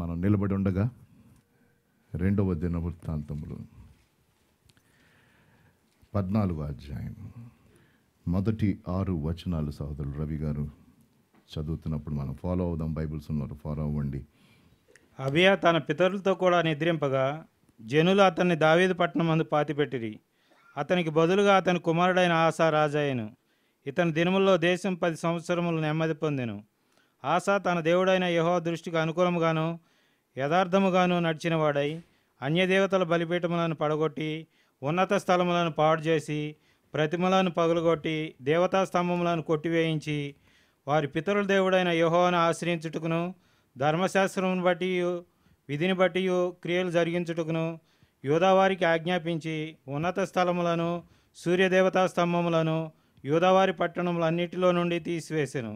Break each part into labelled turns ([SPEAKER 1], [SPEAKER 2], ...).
[SPEAKER 1] మనం నిలబడి ఉండగా రెండవ దిన వృత్తాంతములు పద్నాలుగు అధ్యాయం మొదటి ఆరు వచనాలు సహోదరుడు రవి గారు చదువుతున్నప్పుడు మనం ఫాలో అవుదాం బైబుల్స్ ఉన్నారు ఫాలో అవ్వండి
[SPEAKER 2] అభియా తన పితరులతో కూడా నిద్రింపగా జనులు అతన్ని దావేది పట్టణం అందు పాతిపెట్టిరి అతనికి బదులుగా అతని కుమారుడైన ఆశా రాజాయను ఇతని దినముల్లో దేశం పది సంవత్సరములు నెమ్మది పొందెను ఆశా తన దేవుడైన యహో దృష్టికి అనుకూలముగాను యథార్థముగాను నడిచినవాడై అన్యదేవతల బలిపీఠములను పడగొట్టి ఉన్నత స్థలములను పాడు చేసి ప్రతిమలను పగులుగొట్టి దేవతా స్తంభములను కొట్టివేయించి వారి పితరుల దేవుడైన యహోను ఆశ్రయించుటకును ధర్మశాస్త్రమును బట్టి విధిని బట్టి క్రియలు జరిగించుటకును యోదావారికి ఆజ్ఞాపించి ఉన్నత స్థలములను సూర్యదేవతా స్తంభములను యోదావారి పట్టణములన్నిటిలో నుండి తీసివేసెను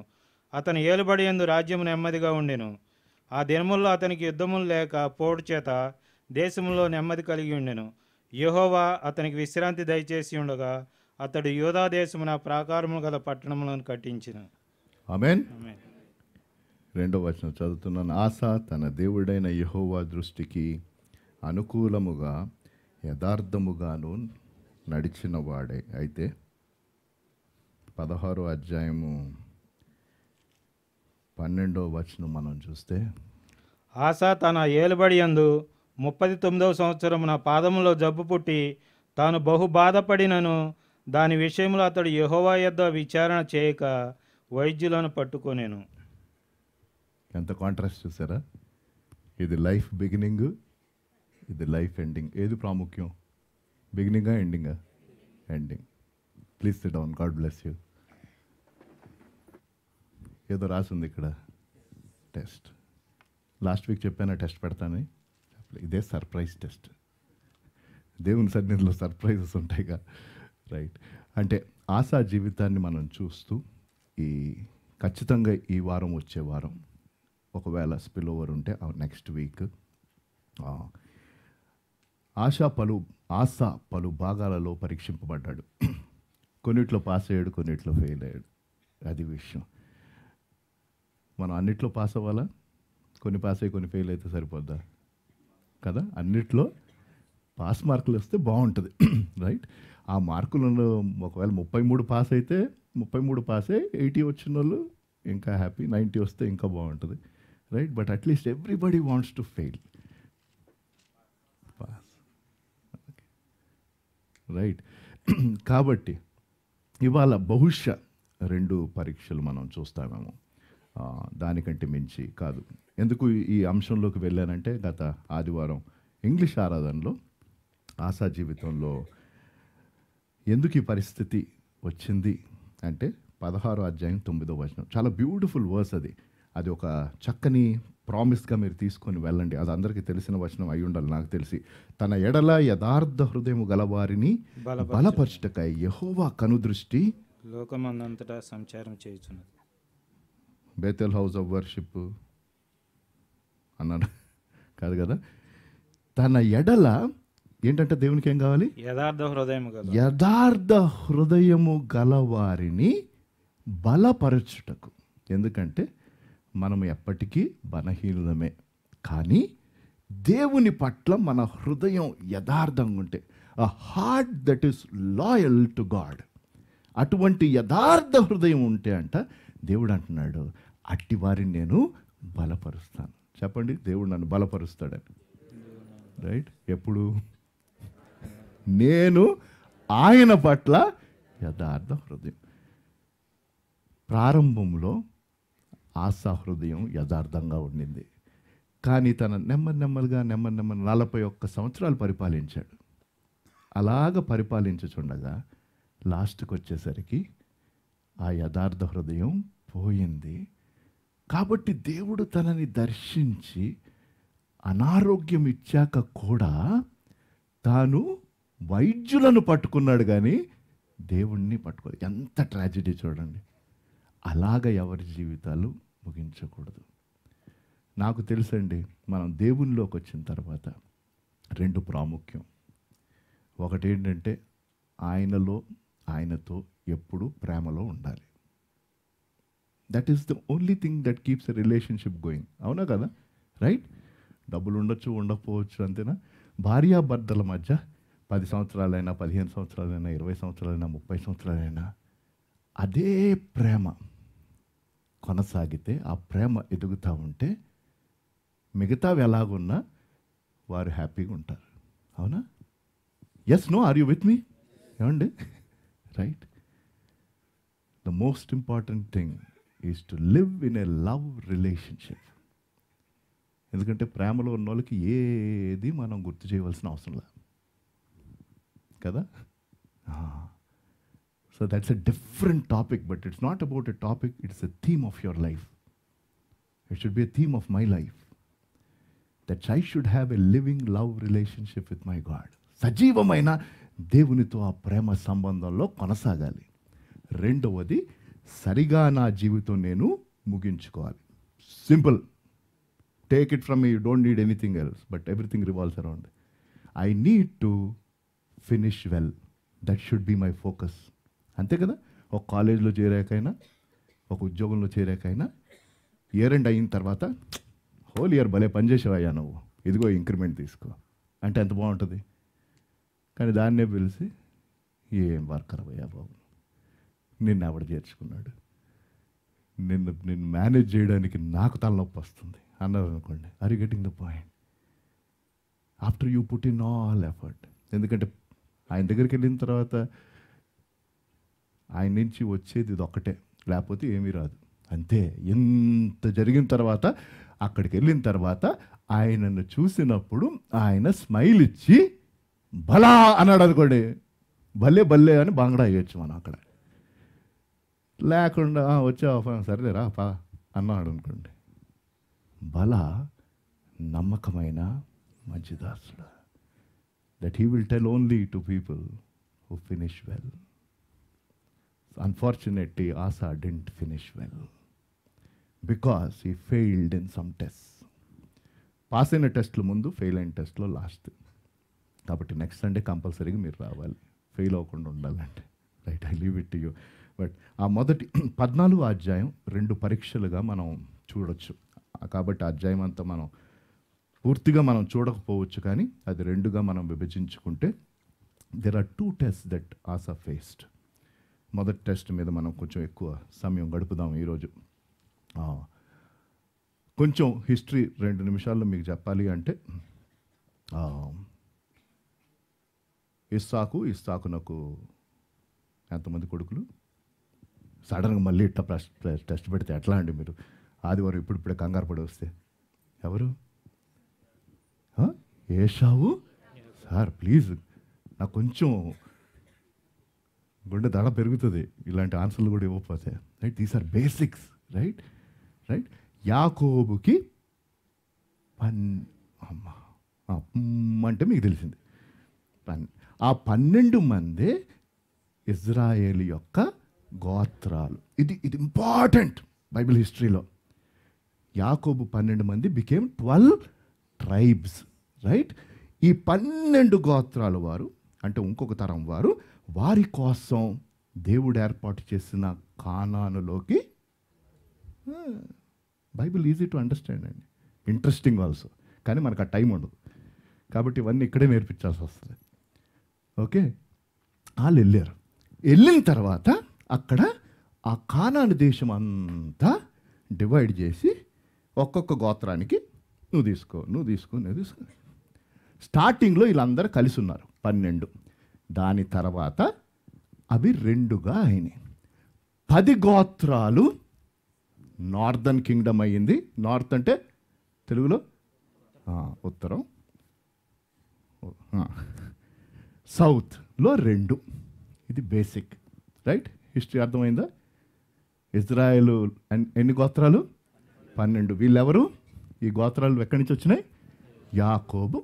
[SPEAKER 2] అతను ఏలుబడి ఎందు రాజ్యము నెమ్మదిగా ఉండెను ఆ దినముల్లో అతనికి యుద్ధములు లేక పోటు చేత దేశంలో నెమ్మది కలిగి ఉండెను యహోవా అతనికి విశ్రాంతి దయచేసి ఉండగా అతడు యోధా దేశమున ప్రాకారము గల పట్టణములను కట్టించిన
[SPEAKER 1] ఆమెన్ రెండో వచనం చదువుతున్నాను ఆశ తన దేవుడైన యహోవా దృష్టికి అనుకూలముగా యథార్థముగాను నడిచిన వాడే అయితే పదహారో అధ్యాయము పన్నెండో వచనం మనం చూస్తే
[SPEAKER 2] ఆశా తన ఏలుబడి అందు ముప్పది తొమ్మిదవ నా పాదములో జబ్బు పుట్టి తాను బహు బాధపడినను దాని విషయంలో అతడు యహోవా యొద్ విచారణ చేయక వైద్యులను పట్టుకోనేను
[SPEAKER 1] ఎంత కాంట్రాస్ట్ చూసారా ఇది లైఫ్ బిగినింగ్ ఇది లైఫ్ ఎండింగ్ ఏది ప్రాముఖ్యం బిగినింగా ఎండింగా ending please sit down God bless you ఏదో రాసింది ఇక్కడ టెస్ట్ లాస్ట్ వీక్ చెప్పాను టెస్ట్ పెడతాను ఇదే సర్ప్రైజ్ టెస్ట్ దేవుని సన్నిధిలో సర్ప్రైజెస్ ఉంటాయిగా రైట్ అంటే ఆశా జీవితాన్ని మనం చూస్తూ ఈ ఖచ్చితంగా ఈ వారం వచ్చే వారం ఒకవేళ స్పిల్ ఓవర్ ఉంటే నెక్స్ట్ వీక్ ఆశా పలు ఆశ పలు భాగాలలో పరీక్షింపబడ్డాడు కొన్నిట్లో పాస్ అయ్యాడు కొన్నిట్లో ఫెయిల్ అయ్యాడు అది విషయం మనం అన్నిట్లో పాస్ అవ్వాలా కొన్ని పాస్ అయ్యి కొన్ని ఫెయిల్ అయితే సరిపోద్దా కదా అన్నిట్లో పాస్ మార్కులు వస్తే బాగుంటుంది రైట్ ఆ మార్కులను ఒకవేళ ముప్పై మూడు పాస్ అయితే ముప్పై మూడు పాసే ఎయిటీ వచ్చిన వాళ్ళు ఇంకా హ్యాపీ నైంటీ వస్తే ఇంకా బాగుంటుంది right but at least everybody wants to fail pass right కాబట్టి ఇవాళ బహుశా రెండు పరీక్షలు మనం చూస్తామేమో దానికంటే మించి కాదు ఎందుకు ఈ అంశంలోకి వెళ్ళానంటే గత ఆదివారం ఇంగ్లీష్ ఆరాధనలో ఆశా జీవితంలో ఎందుకు ఈ పరిస్థితి వచ్చింది అంటే పదహారో అధ్యాయం తొమ్మిదో వచనం చాలా బ్యూటిఫుల్ వర్స్ అది అది ఒక చక్కని ప్రామిస్గా మీరు తీసుకొని వెళ్ళండి అది అందరికీ తెలిసిన వచనం అయి ఉండాలి నాకు తెలిసి తన ఎడల యథార్థ హృదయం గలవారిని బలపరచటకాయ యహోవా కనుదృష్టి
[SPEAKER 2] లోకమందంతటా సంచారం చేయుచున్నది
[SPEAKER 1] బేతెల్ హౌస్ ఆఫ్ వర్షిప్ అన్నాడు కాదు కదా తన ఎడల ఏంటంటే దేవునికి ఏం కావాలి
[SPEAKER 2] యథార్థ హృదయం
[SPEAKER 1] యథార్థ హృదయము గలవారిని బలపరచుటకు ఎందుకంటే మనం ఎప్పటికీ బలహీనమే కానీ దేవుని పట్ల మన హృదయం యథార్థంగా ఉంటే a heart that is loyal to God అటువంటి యథార్థ హృదయం ఉంటే అంట దేవుడు అంటున్నాడు అట్టి వారిని నేను బలపరుస్తాను చెప్పండి దేవుడు నన్ను బలపరుస్తాడని రైట్ ఎప్పుడు నేను ఆయన పట్ల యథార్థ హృదయం ప్రారంభంలో ఆశా హృదయం యథార్థంగా ఉండింది కానీ తన నెమ్మది నెమ్మదిగా నెమ్మది నెమ్మది నలభై ఒక్క సంవత్సరాలు పరిపాలించాడు అలాగ పరిపాలించుచుండగా లాస్ట్కి వచ్చేసరికి ఆ యథార్థ హృదయం పోయింది కాబట్టి దేవుడు తనని దర్శించి అనారోగ్యం ఇచ్చాక కూడా తాను వైద్యులను పట్టుకున్నాడు కానీ దేవుణ్ణి పట్టుకో ఎంత ట్రాజిడీ చూడండి అలాగ ఎవరి జీవితాలు ముగించకూడదు నాకు తెలుసండి మనం దేవునిలోకి వచ్చిన తర్వాత రెండు ప్రాముఖ్యం ఒకటి ఏంటంటే ఆయనలో ఆయనతో ఎప్పుడు ప్రేమలో ఉండాలి that is the only thing that keeps a relationship going అవునా కదా రైట్ డబ్బులు ఉండొచ్చు ఉండకపోవచ్చు అంతేనా భార్యాభర్తల మధ్య పది సంవత్సరాలైనా పదిహేను సంవత్సరాలైనా ఇరవై సంవత్సరాలైనా ముప్పై సంవత్సరాలైనా అదే ప్రేమ కొనసాగితే ఆ ప్రేమ ఎదుగుతూ ఉంటే మిగతావి ఎలాగున్నా వారు హ్యాపీగా ఉంటారు అవునా yes no are you with me ఏమండి right the most important thing is to live in a love relationship ఎందుకంటే ప్రేమలో ఉన్న వాళ్ళకి ఏది మనం గుర్తు చేయవలసిన అవసరం లేదు కదా so that's a different topic but it's not about a topic it's a theme of your life it should be a theme of my life that's I should have a living love relationship with my God సజీవమైన దేవునితో ఆ ప్రేమ సంబంధంలో కొనసాగాలి రెండవది సరిగా నా జీవితం నేను ముగించుకోవాలి simple take it from you don't need anything else but everything revolves around I need to finish well that should be my focus అంతే కదా ఒక కాలేజ్లో చేరాకైనా ఒక ఉద్యోగంలో చేరాకైనా ఇయర్ అండ్ అయిన తర్వాత హోల్ ఇయర్ భలే పనిచేసేవయ్యా నువ్వు ఇదిగో ఇంక్రిమెంట్ తీసుకో అంటే ఎంత బాగుంటుంది కానీ దాన్నే పిలిచి ఏం వర్కర్ అయ్యా బాబు నిన్ను ఆవిడ చేర్చుకున్నాడు నిన్ను నిన్ను మేనేజ్ చేయడానికి నాకు తలనొప్పి వస్తుంది అన్నారు అనుకోండి are you getting the point after you put in all effort ఎందుకంటే ఆయన దగ్గరికి వెళ్ళిన తర్వాత ఆయన నుంచి వచ్చేది ఇది ఒక్కటే లేకపోతే ఏమీ రాదు అంతే ఎంత జరిగిన తర్వాత అక్కడికి వెళ్ళిన తర్వాత ఆయనను చూసినప్పుడు ఆయన స్మైల్ ఇచ్చి భలా అన్నాడు అనుకోండి భలే భలే అని బాంగ్డా వేయచ్చు మనం అక్కడ లేకుండా వచ్చావా సరేలేరా పా అన్నాడు అనుకోండి బల నమ్మకమైన మంచి that he will tell only to people who finish well unfortunately Asa didn't finish well because he failed in some test pass అయిన టెస్ట్లు ముందు ఫెయిల్ అయిన టెస్ట్లో లాస్ట్ కాబట్టి నెక్స్ట్ సండే కంపల్సరీగా మీరు రావాలి ఫెయిల్ అవ్వకుండా ఉండాలంటే right I leave it you but ఆ మొదటి పద్నాలుగు అధ్యాయం రెండు పరీక్షలుగా మనం చూడొచ్చు కాబట్టి అధ్యాయం అంతా మనం పూర్తిగా మనం చూడకపోవచ్చు కానీ అది రెండుగా మనం విభజించుకుంటే there are two test that Asa faced మొదటి టెస్ట్ మీద మనం కొంచెం ఎక్కువ సమయం గడుపుదాం ఈరోజు కొంచెం హిస్టరీ రెండు నిమిషాల్లో మీకు చెప్పాలి అంటే ఇస్సాకు నాకు ఎంతమంది కొడుకులు సడన్గా మళ్ళీ ఇట్లా టెస్ట్ పెడితే ఎట్లా అండి మీరు ఆదివారం ఇప్పుడు ఇప్పుడు కంగారు పడి వస్తే ఎవరు ఏషావు సార్ ప్లీజ్ నాకు కొంచెం గుండె దడ పెరుగుతుంది ఇలాంటి ఆన్సర్లు కూడా ఇవ్వకపోతే right these are basics right right యాకోబుకి పన్ అమ్మ అంటే మీకు తెలిసింది పన్ ఆ పన్నెండు మంది ఇజ్రాయేల్ యొక్క గోత్రాలు ఇది ఇది ఇంపార్టెంట్ బైబిల్ హిస్టరీలో యాకోబు పన్నెండు మంది బికేమ్ ట్వెల్వ్ ట్రైబ్స్ రైట్ ఈ పన్నెండు గోత్రాలు వారు అంటే ఇంకొక తరం వారు వారి కోసం దేవుడు ఏర్పాటు చేసిన కానానులోకి బైబిల్ ఈజీ టు అండర్స్టాండ్ అండి ఇంట్రెస్టింగ్ ఆల్సో కానీ మనకు ఆ టైం ఉండదు కాబట్టి ఇవన్నీ ఇక్కడే నేర్పించాల్సి వస్తుంది ఓకే వాళ్ళు వెళ్ళారు వెళ్ళిన తర్వాత అక్కడ ఆ కానాను దేశం అంతా డివైడ్ చేసి ఒక్కొక్క గోత్రానికి నువ్వు తీసుకో నువ్వు తీసుకో నువ్వు తీసుకో స్టార్టింగ్లో వీళ్ళందరూ కలిసి ఉన్నారు పన్నెండు దాని తర్వాత అవి రెండుగా అయినాయి పది గోత్రాలు నార్దర్న్ కింగ్డమ్ అయ్యింది నార్త్ అంటే తెలుగులో ఉత్తరం సౌత్లో రెండు ఇది బేసిక్ రైట్ హిస్టరీ అర్థమైందా ఇజ్రాయెల్ ఎన్ని గోత్రాలు పన్నెండు వీళ్ళెవరు ఈ గోత్రాలు ఎక్కడి నుంచి వచ్చినాయి యాకోబు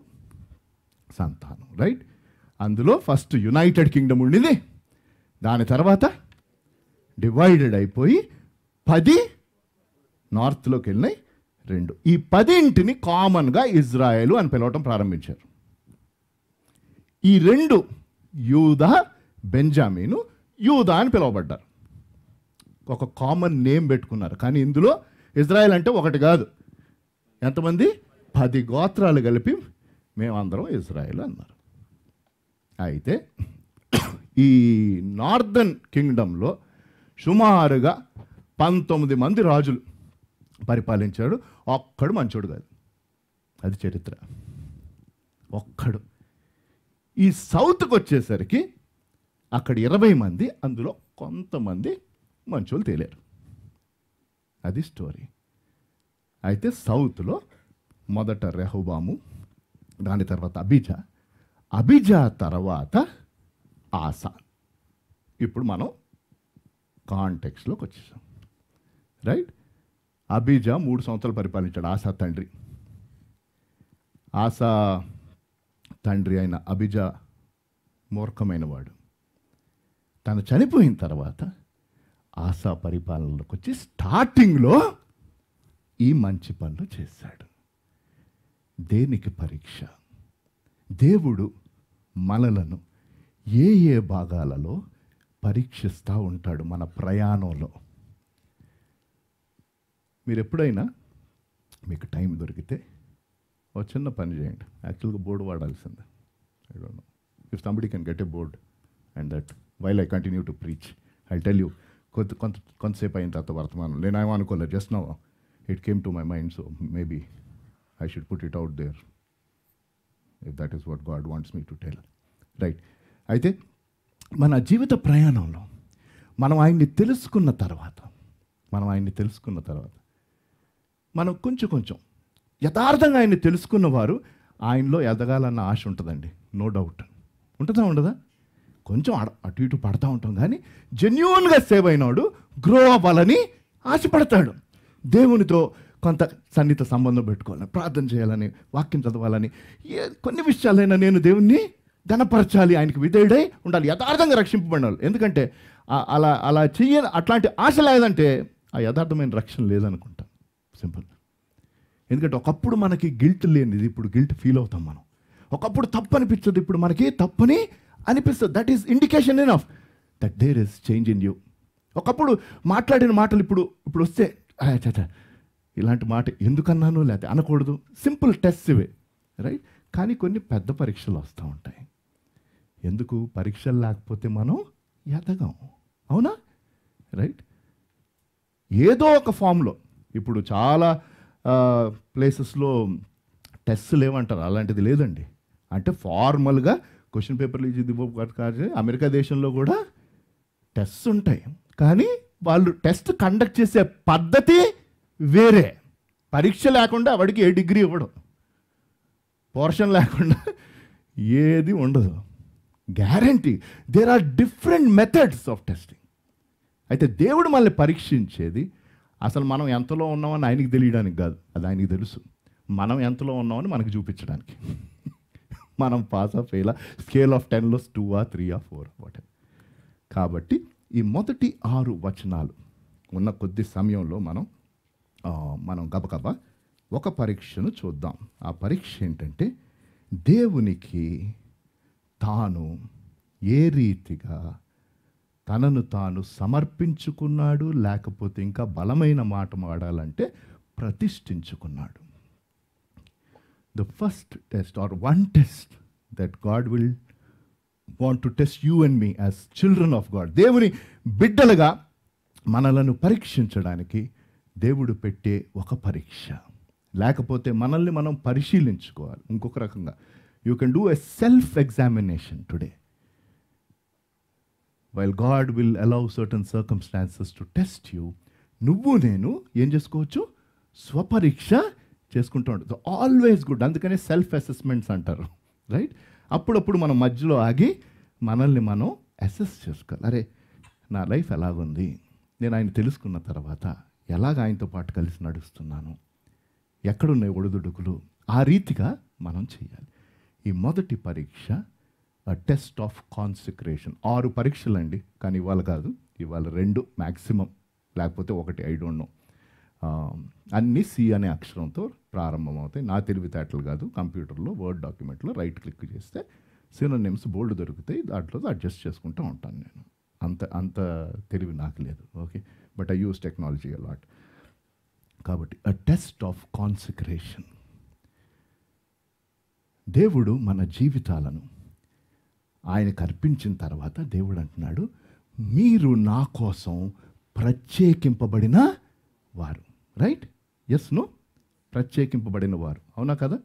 [SPEAKER 1] సంతానం రైట్ అందులో ఫస్ట్ యునైటెడ్ కింగ్డమ్ ఉండింది దాని తర్వాత డివైడెడ్ అయిపోయి పది నార్త్లోకి వెళ్ళినాయి రెండు ఈ పదింటిని కామన్గా ఇజ్రాయెలు అని పిలవటం ప్రారంభించారు ఈ రెండు యూదా బెంజామీను యూదా అని పిలువబడ్డారు ఒక కామన్ నేమ్ పెట్టుకున్నారు కానీ ఇందులో ఇజ్రాయెల్ అంటే ఒకటి కాదు ఎంతమంది పది గోత్రాలు కలిపి మేమందరం ఇజ్రాయెల్ అన్నారు అయితే ఈ నార్దర్న్ కింగ్డంలో సుమారుగా పంతొమ్మిది మంది రాజులు పరిపాలించాడు ఒక్కడు మంచోడు కాదు అది చరిత్ర ఒక్కడు ఈ సౌత్కి వచ్చేసరికి అక్కడ ఇరవై మంది అందులో కొంతమంది మంచోళ్ళు తేలేరు అది స్టోరీ అయితే సౌత్లో మొదట రెహుబాము దాని తర్వాత అభిజ అభిజ తర్వాత ఆశ ఇప్పుడు మనం కాంటెక్స్లోకి వచ్చేసాం రైట్ అబీజా మూడు సంవత్సరాలు పరిపాలించాడు ఆశా తండ్రి ఆశా తండ్రి అయిన అబిజా మూర్ఖమైనవాడు తను చనిపోయిన తర్వాత ఆశా పరిపాలనలోకి వచ్చి స్టార్టింగ్లో ఈ మంచి పనులు చేశాడు దేనికి పరీక్ష దేవుడు మనలను ఏ ఏ భాగాలలో పరీక్షిస్తూ ఉంటాడు మన ప్రయాణంలో మీరు ఎప్పుడైనా మీకు టైం దొరికితే ఒక చిన్న పని చేయండి యాక్చువల్గా బోర్డు వాడాల్సిందే I don't know if somebody can get a board and that while I continue to preach I tell you కొంత కొంత కొంతసేపు అయిన తర్వాత వర్తమానం నేను ఏమో అనుకోలేదు just no it came to my mind so maybe I should put it out there if that is what God wants me to tell right అయితే మన జీవిత ప్రయాణంలో మనం ఆయన్ని తెలుసుకున్న తర్వాత మనం ఆయన్ని తెలుసుకున్న తర్వాత మనం కొంచెం కొంచెం యథార్థంగా ఆయన్ని తెలుసుకున్నవారు ఆయనలో ఎదగాలన్న ఆశ ఉంటుందండి నో డౌట్ ఉంటుందా ఉండదా కొంచెం అటు ఇటు పడతా ఉంటాం కానీ జెన్యున్గా సేవ్ అయినాడు గ్రో అవ్వాలని ఆశపడతాడు దేవునితో కొంత సన్నిహిత సంబంధం పెట్టుకోవాలని ప్రార్థన చేయాలని వాక్యం చదవాలని ఏ కొన్ని విషయాలైనా నేను దేవుణ్ణి ఘనపరచాలి ఆయనకి విధేయుడై ఉండాలి యథార్థంగా రక్షింపబడిన ఎందుకంటే అలా అలా చెయ్య అట్లాంటి ఆశ లేదంటే ఆ యథార్థమైన రక్షణ లేదనుకుంటాం సింపుల్ ఎందుకంటే ఒకప్పుడు మనకి గిల్ట్ లేనిది ఇప్పుడు గిల్ట్ ఫీల్ అవుతాం మనం ఒకప్పుడు తప్పు అనిపించదు ఇప్పుడు మనకి తప్పని అనిపిస్తుంది that is indication in of that there is change in you ఒకప్పుడు మాట్లాడిన మాటలు ఇప్పుడు ఇప్పుడు వస్తే ఇలాంటి మాట ఎందుకన్నాను లేకపోతే అనకూడదు సింపుల్ టెస్ట్ ఇవే రైట్ కానీ కొన్ని పెద్ద పరీక్షలు వస్తూ ఉంటాయి ఎందుకు పరీక్షలు లేకపోతే మనం ఎదగం అవునా రైట్ ఏదో ఒక ఫామ్లో ఇప్పుడు చాలా ప్లేసెస్లో టెస్ట్ లేవంటారు అలాంటిది లేదండి అంటే ఫార్మల్గా క్వశ్చన్ పేపర్లు ఇచ్చి కాదు అమెరికా దేశంలో కూడా టెస్ట్ ఉంటాయి కానీ వాళ్ళు టెస్ట్ కండక్ట్ చేసే పద్ధతి వేరే పరీక్ష లేకుండా వాడికి ఏ డిగ్రీ ఇవ్వడం పోర్షన్ లేకుండా ఏది ఉండదు guarantee there are different methods of testing అయితే దేవుడు మనల్ని పరీక్షించేది అసలు మనం ఎంతలో ఉన్నామని ఆయనకి తెలియడానికి కాదు అది ఆయనకి తెలుసు మనం ఎంతలో ఉన్నామని మనకు చూపించడానికి మనం pass of fail scale of టెన్లో two or three or four what కాబట్టి ఈ మొదటి ఆరు వచనాలు ఉన్న కొద్ది సమయంలో మనం మనం గబగబ ఒక పరీక్షను చూద్దాం ఆ పరీక్ష ఏంటంటే దేవునికి తాను ఏ రీతిగా తనను తాను సమర్పించుకున్నాడు లేకపోతే ఇంకా బలమైన మాట మాడాలంటే ప్రతిష్ఠించుకున్నాడు the first test or one test that God will want to test you and me as children of God. దేవుని బిడ్డలుగా మనలను పరీక్షించడానికి దేవుడు పెట్టే ఒక పరీక్ష లేకపోతే మనల్ని మనం పరిశీలించుకోవాలి ఇంకొక రకంగా you can do a self examination today while God will allow certain circumstances to test you నువ్వు నేను ఏం చేసుకోవచ్చు స్వపరీక్ష చేసుకుంటూ ఉంటుంది ఆల్వేస్ గుడ్ అందుకనే సెల్ఫ్ అసెస్మెంట్స్ అంటారు రైట్ అప్పుడప్పుడు మనం మధ్యలో ఆగి మనల్ని మనం అసెస్ చేసుకోవాలి అరే నా లైఫ్ ఎలాగుంది నేను ఆయన తెలుసుకున్న తర్వాత ఎలాగ ఆయనతో పాటు కలిసి నడుస్తున్నాను ఎక్కడున్నాయి ఒడిదుడుకులు ఆ రీతిగా మనం చేయాలి ఈ మొదటి పరీక్ష టెస్ట్ ఆఫ్ కాన్సిక్రేషన్ ఆరు పరీక్షలు అండి కానీ ఇవాళ కాదు ఇవాళ రెండు మ్యాక్సిమం లేకపోతే ఒకటి ఐదు డోంట్ నో అన్నీ సి అనే అక్షరంతో ప్రారంభమవుతాయి నా తెలివితేటలు కాదు కంప్యూటర్లో వర్డ్ డాక్యుమెంట్లో రైట్ క్లిక్ చేస్తే సినోనిమ్స్ బోల్డ్ దొరుకుతాయి దాంట్లో అడ్జస్ట్ చేసుకుంటూ ఉంటాను నేను అంత అంత తెలివి నాకు లేదు okay but I use technology a lot కాబట్టి అ టెస్ట్ ఆఫ్ కాన్సిక్రేషన్ దేవుడు మన జీవితాలను ఆయన కర్పించిన తర్వాత దేవుడు అంటున్నాడు మీరు నా కోసం ప్రత్యేకింపబడిన వారు రైట్ ఎస్ ను ప్రత్యేకింపబడిన వారు అవునా కదా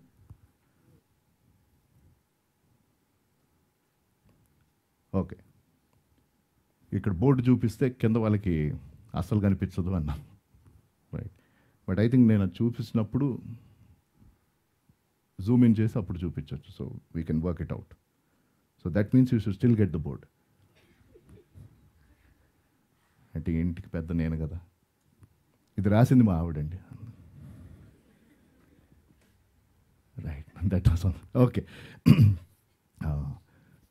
[SPEAKER 1] ఓకే ఇక్కడ బోర్డు చూపిస్తే కింద వాళ్ళకి అసలు కనిపించదు అన్నా రైట్ బట్ ఐ థింక్ నేను చూపించినప్పుడు జూమ్ ఇన్ చేసి అప్పుడు చూపించవచ్చు so we can work it out so that means you should still get the board అంటే ఇంటికి పెద్ద నేను కదా ఇది రాసింది మా ఆవిడండి right that was okay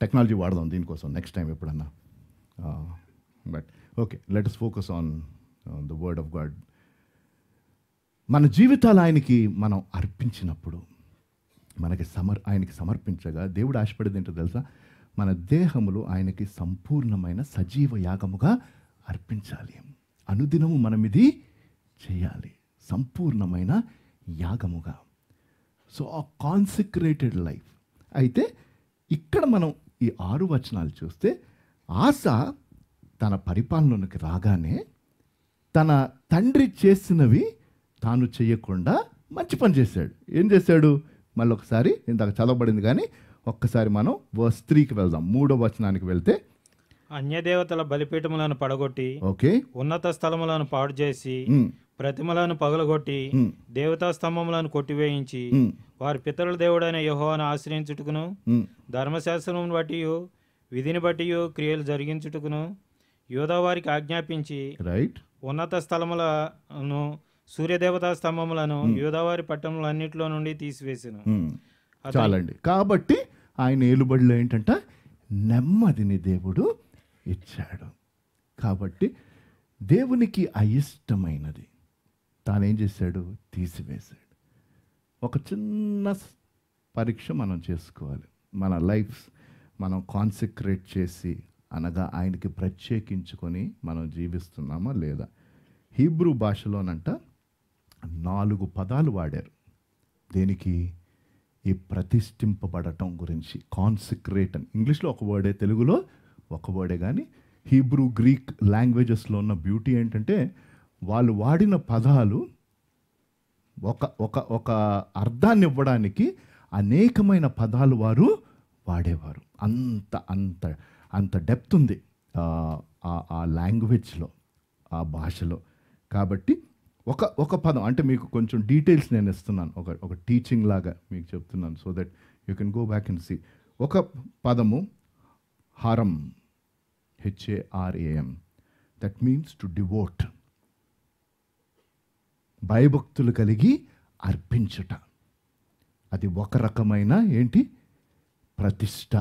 [SPEAKER 1] technology వాడదాం దీనికోసం నెక్స్ట్ టైం ఎప్పుడన్నా but okay let us focus on the word of God మన జీవితాలు ఆయనకి మనం అర్పించినప్పుడు మనకి సమర్ ఆయనకి సమర్పించగా దేవుడు ఆశపడేది ఏంటో తెలుసా మన దేహములు ఆయనకి సంపూర్ణమైన సజీవ యాగముగా అర్పించాలి అనుదినము మనమిది చేయాలి సంపూర్ణమైన యాగముగా సో ఆ కాన్సిక్రేటెడ్ లైఫ్ అయితే ఇక్కడ మనం ఈ ఆరు వచనాలు చూస్తే ఆశ తన పరిపాలనకి రాగానే తన తండ్రి చేసినవి తాను చేయకుండా మంచి పని చేశాడు ఏం చేశాడు మళ్ళీ ఒకసారి ఇందాక చదవబడింది కానీ ఒక్కసారి మనం స్త్రీకి వెళ్దాం మూడో వచనానికి వెళ్తే
[SPEAKER 2] అన్యదేవతల బలిపీఠములను పడగొట్టి ఓకే ఉన్నత స్థలములను పాడు చేసి ప్రతిమలను పగలగొట్టి దేవతా స్తంభములను కొట్టివేయించి వారి పితరుల దేవుడైన యహోవాను ఆశ్రయించుటకును ధర్మశాస్త్రమును బట్టి విధిని బట్టి క్రియలు జరిగించుటకును యోధావారికి ఆజ్ఞాపించి రైట్ ఉన్నత స్థలములను సూర్యదేవతా స్తంభములను యోధావారి పట్టణములన్నింటిలో నుండి తీసివేసాను చాలండి
[SPEAKER 1] కాబట్టి ఆయన ఏలుబడిలో ఏంటంటే నెమ్మదిని దేవుడు ఇచ్చాడు కాబట్టి దేవునికి అయిష్టమైనది తానేం చేశాడు తీసివేశాడు ఒక చిన్న పరీక్ష మనం చేసుకోవాలి మన లైఫ్ మనం కాన్సన్ట్రేట్ చేసి అనగా ఆయనకి ప్రత్యేకించుకొని మనం జీవిస్తున్నామా లేదా హీబ్రూ భాషలోనంట నాలుగు పదాలు వాడారు దేనికి ఈ ప్రతిష్ఠింపబడటం గురించి కాన్సిక్రేట్ అని ఇంగ్లీష్లో ఒక వర్డే తెలుగులో ఒక వర్డే కానీ హీబ్రూ గ్రీక్ లాంగ్వేజెస్లో ఉన్న బ్యూటీ ఏంటంటే వాళ్ళు వాడిన పదాలు ఒక ఒక ఒక అర్థాన్ని ఇవ్వడానికి అనేకమైన పదాలు వారు వాడేవారు అంత అంత అంత డెప్త్ ఉంది ఆ లాంగ్వేజ్లో ఆ భాషలో కాబట్టి ఒక ఒక పదం అంటే మీకు కొంచెం డీటెయిల్స్ నేను ఇస్తున్నాను ఒక ఒక టీచింగ్ లాగా మీకు చెప్తున్నాను so that you can go back and see ఒక పదము హారం H A R A M that means to devote భయభక్తులు కలిగి అర్పించుట అది ఒక రకమైన ఏంటి ప్రతిష్ట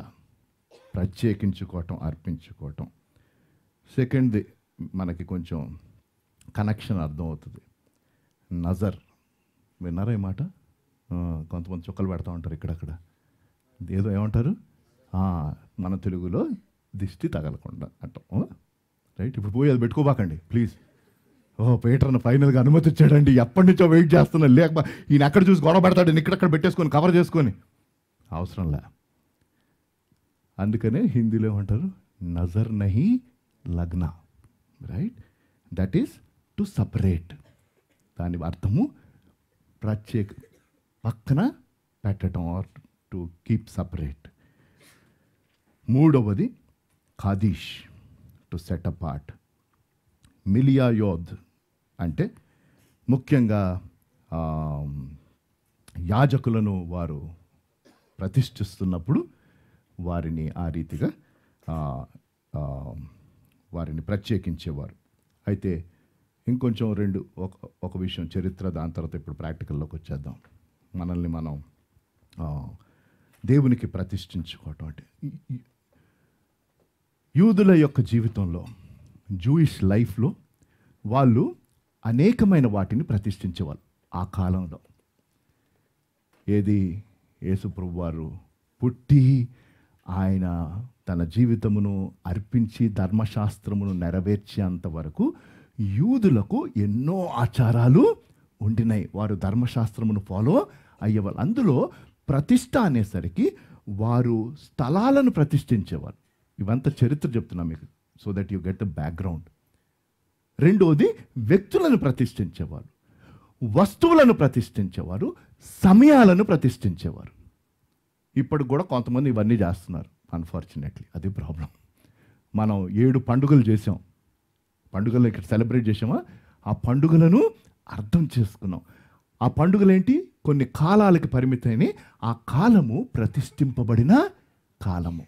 [SPEAKER 1] ప్రత్యేకించుకోవటం అర్పించుకోవటం సెకండ్ది మనకి కొంచెం కనెక్షన్ అర్థమవుతుంది నజర్ విన్నారా ఈ మాట కొంతమంది చుక్కలు పెడతా ఉంటారు ఇక్కడక్కడ ఏదో ఏమంటారు మన తెలుగులో దిష్టి తగలకుండా అంటాం రైట్ ఇప్పుడు పోయి అది పెట్టుకోబాకండి ప్లీజ్ ఓ పీటర్ను ఫైనల్గా ఇచ్చాడండి ఎప్పటి నుంచో వెయిట్ చేస్తున్నా లేక ఈయన ఎక్కడ చూసి గొడవ పెడతాడు ఇక్కడక్కడ పెట్టేసుకొని కవర్ చేసుకొని అవసరంలే అందుకనే హిందీలో ఏమంటారు నజర్ నహి లగ్న right that is to separate దాని అర్థము ప్రత్యేక పక్కన పెట్టడం ఆర్ టు కీప్ సపరేట్ మూడవది ఖాదీష్ టు సెట్ మిలియా మిలియాయోద్ అంటే ముఖ్యంగా యాజకులను వారు ప్రతిష్ఠిస్తున్నప్పుడు వారిని ఆ రీతిగా వారిని ప్రత్యేకించేవారు అయితే ఇంకొంచెం రెండు ఒక ఒక విషయం చరిత్ర దాని తర్వాత ఇప్పుడు ప్రాక్టికల్లోకి వచ్చేద్దాం మనల్ని మనం దేవునికి ప్రతిష్ఠించుకోవటం అంటే యూదుల యొక్క జీవితంలో జూయిష్ లైఫ్లో వాళ్ళు అనేకమైన వాటిని ప్రతిష్ఠించేవాళ్ళు ఆ కాలంలో ఏది యేసుప్రభు వారు పుట్టి ఆయన తన జీవితమును అర్పించి ధర్మశాస్త్రమును నెరవేర్చేంత వరకు యూదులకు ఎన్నో ఆచారాలు ఉండినాయి వారు ధర్మశాస్త్రమును ఫాలో అయ్యేవాళ్ళు అందులో ప్రతిష్ట అనేసరికి వారు స్థలాలను ప్రతిష్ఠించేవారు ఇవంతా చరిత్ర చెప్తున్నా మీకు so that you get the background రెండోది వ్యక్తులను ప్రతిష్ఠించేవారు వస్తువులను ప్రతిష్ఠించేవారు సమయాలను ప్రతిష్ఠించేవారు ఇప్పుడు కూడా కొంతమంది ఇవన్నీ చేస్తున్నారు అన్ఫార్చునేట్లీ అది ప్రాబ్లం మనం ఏడు పండుగలు చేసాం పండుగలు ఇక్కడ సెలబ్రేట్ చేసామా ఆ పండుగలను అర్థం చేసుకున్నాం ఆ పండుగలేంటి కొన్ని కాలాలకి పరిమితమైన ఆ కాలము ప్రతిష్ఠింపబడిన కాలము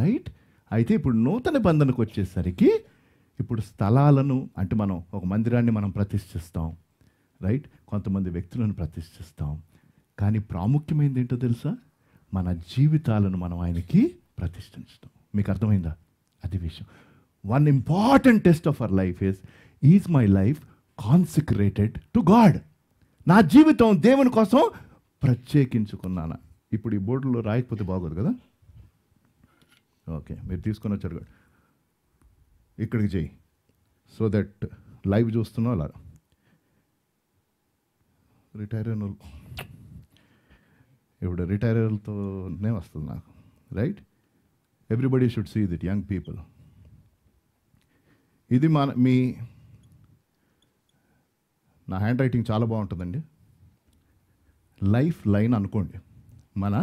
[SPEAKER 1] రైట్ అయితే ఇప్పుడు నూతన బంధనకు వచ్చేసరికి ఇప్పుడు స్థలాలను అంటే మనం ఒక మందిరాన్ని మనం ప్రతిష్ఠిస్తాం రైట్ కొంతమంది వ్యక్తులను ప్రతిష్ఠిస్తాం కానీ ప్రాముఖ్యమైనది ఏంటో తెలుసా మన జీవితాలను మనం ఆయనకి ప్రతిష్ఠించడం మీకు అర్థమైందా అది విషయం one important test of our life is is my life consecrated to God నా జీవితం దేవుని కోసం ప్రత్యేకించుకున్నాను ఇప్పుడు ఈ బోర్డులో రాయకపోతే బాగోదు కదా ఓకే మీరు తీసుకొని వచ్చారు ఇక్కడికి చేయి సో దట్ లైవ్ చూస్తున్నావు అలా రిటైర్ అయిన ఇప్పుడు రిటైర్ అయినతోనే వస్తుంది నాకు right everybody should see that young people ఇది మన మీ నా హ్యాండ్ రైటింగ్ చాలా బాగుంటుందండి లైఫ్ లైన్ అనుకోండి మన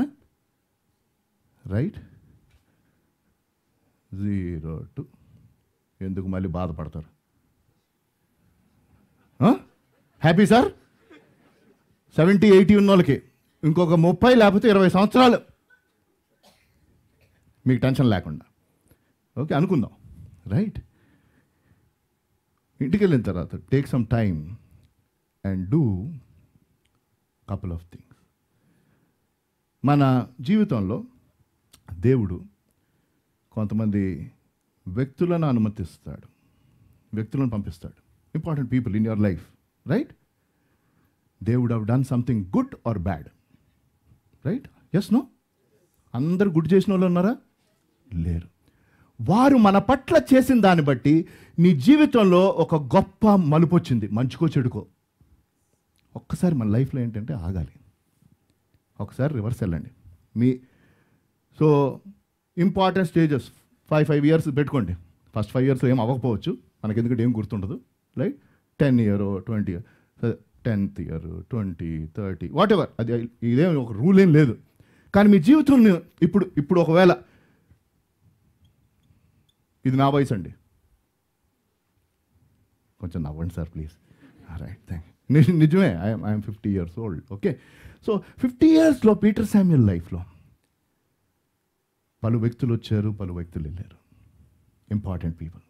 [SPEAKER 1] రైట్ జీరో టూ ఎందుకు మళ్ళీ బాధపడతారు హ్యాపీ సార్ సెవెంటీ ఎయిటీ ఉన్న వాళ్ళకి ఇంకొక ముప్పై లేకపోతే ఇరవై సంవత్సరాలు మీకు టెన్షన్ లేకుండా ఓకే అనుకుందాం రైట్ ఇంటికి వెళ్ళిన తర్వాత take some time and do couple of things మన జీవితంలో దేవుడు కొంతమంది వ్యక్తులను అనుమతిస్తాడు వ్యక్తులను పంపిస్తాడు important people in your life right they would have done something good or bad right yes no అందరు గుడ్ చేసిన వాళ్ళు ఉన్నారా లేరు వారు మన పట్ల చేసిన దాన్ని బట్టి నీ జీవితంలో ఒక గొప్ప మలుపు వచ్చింది మంచుకో చెడుకో ఒక్కసారి మన లైఫ్లో ఏంటంటే ఆగాలి ఒకసారి రివర్స్ వెళ్ళండి మీ so important stages five five years పెట్టుకోండి ఫస్ట్ ఫైవ్ ఇయర్స్ ఏం అవ్వకపోవచ్చు మనకి ఎందుకంటే ఏం గుర్తుండదు like ten year twenty year tenth year twenty thirty whatever అది ఇదేం ఒక రూల్ ఏం లేదు కానీ మీ జీవితం ఇప్పుడు ఇప్పుడు ఒకవేళ ఇది నా వయసు అండి కొంచెం నవ్వండి సార్ ప్లీజ్ రైట్ థ్యాంక్ నిజమే I'm I'm fifty years old okay so fifty ఇయర్స్లో పీటర్ శామ్యుల్ లైఫ్లో పలు వ్యక్తులు వచ్చారు పలు వ్యక్తులు వెళ్ళారు ఇంపార్టెంట్ పీపుల్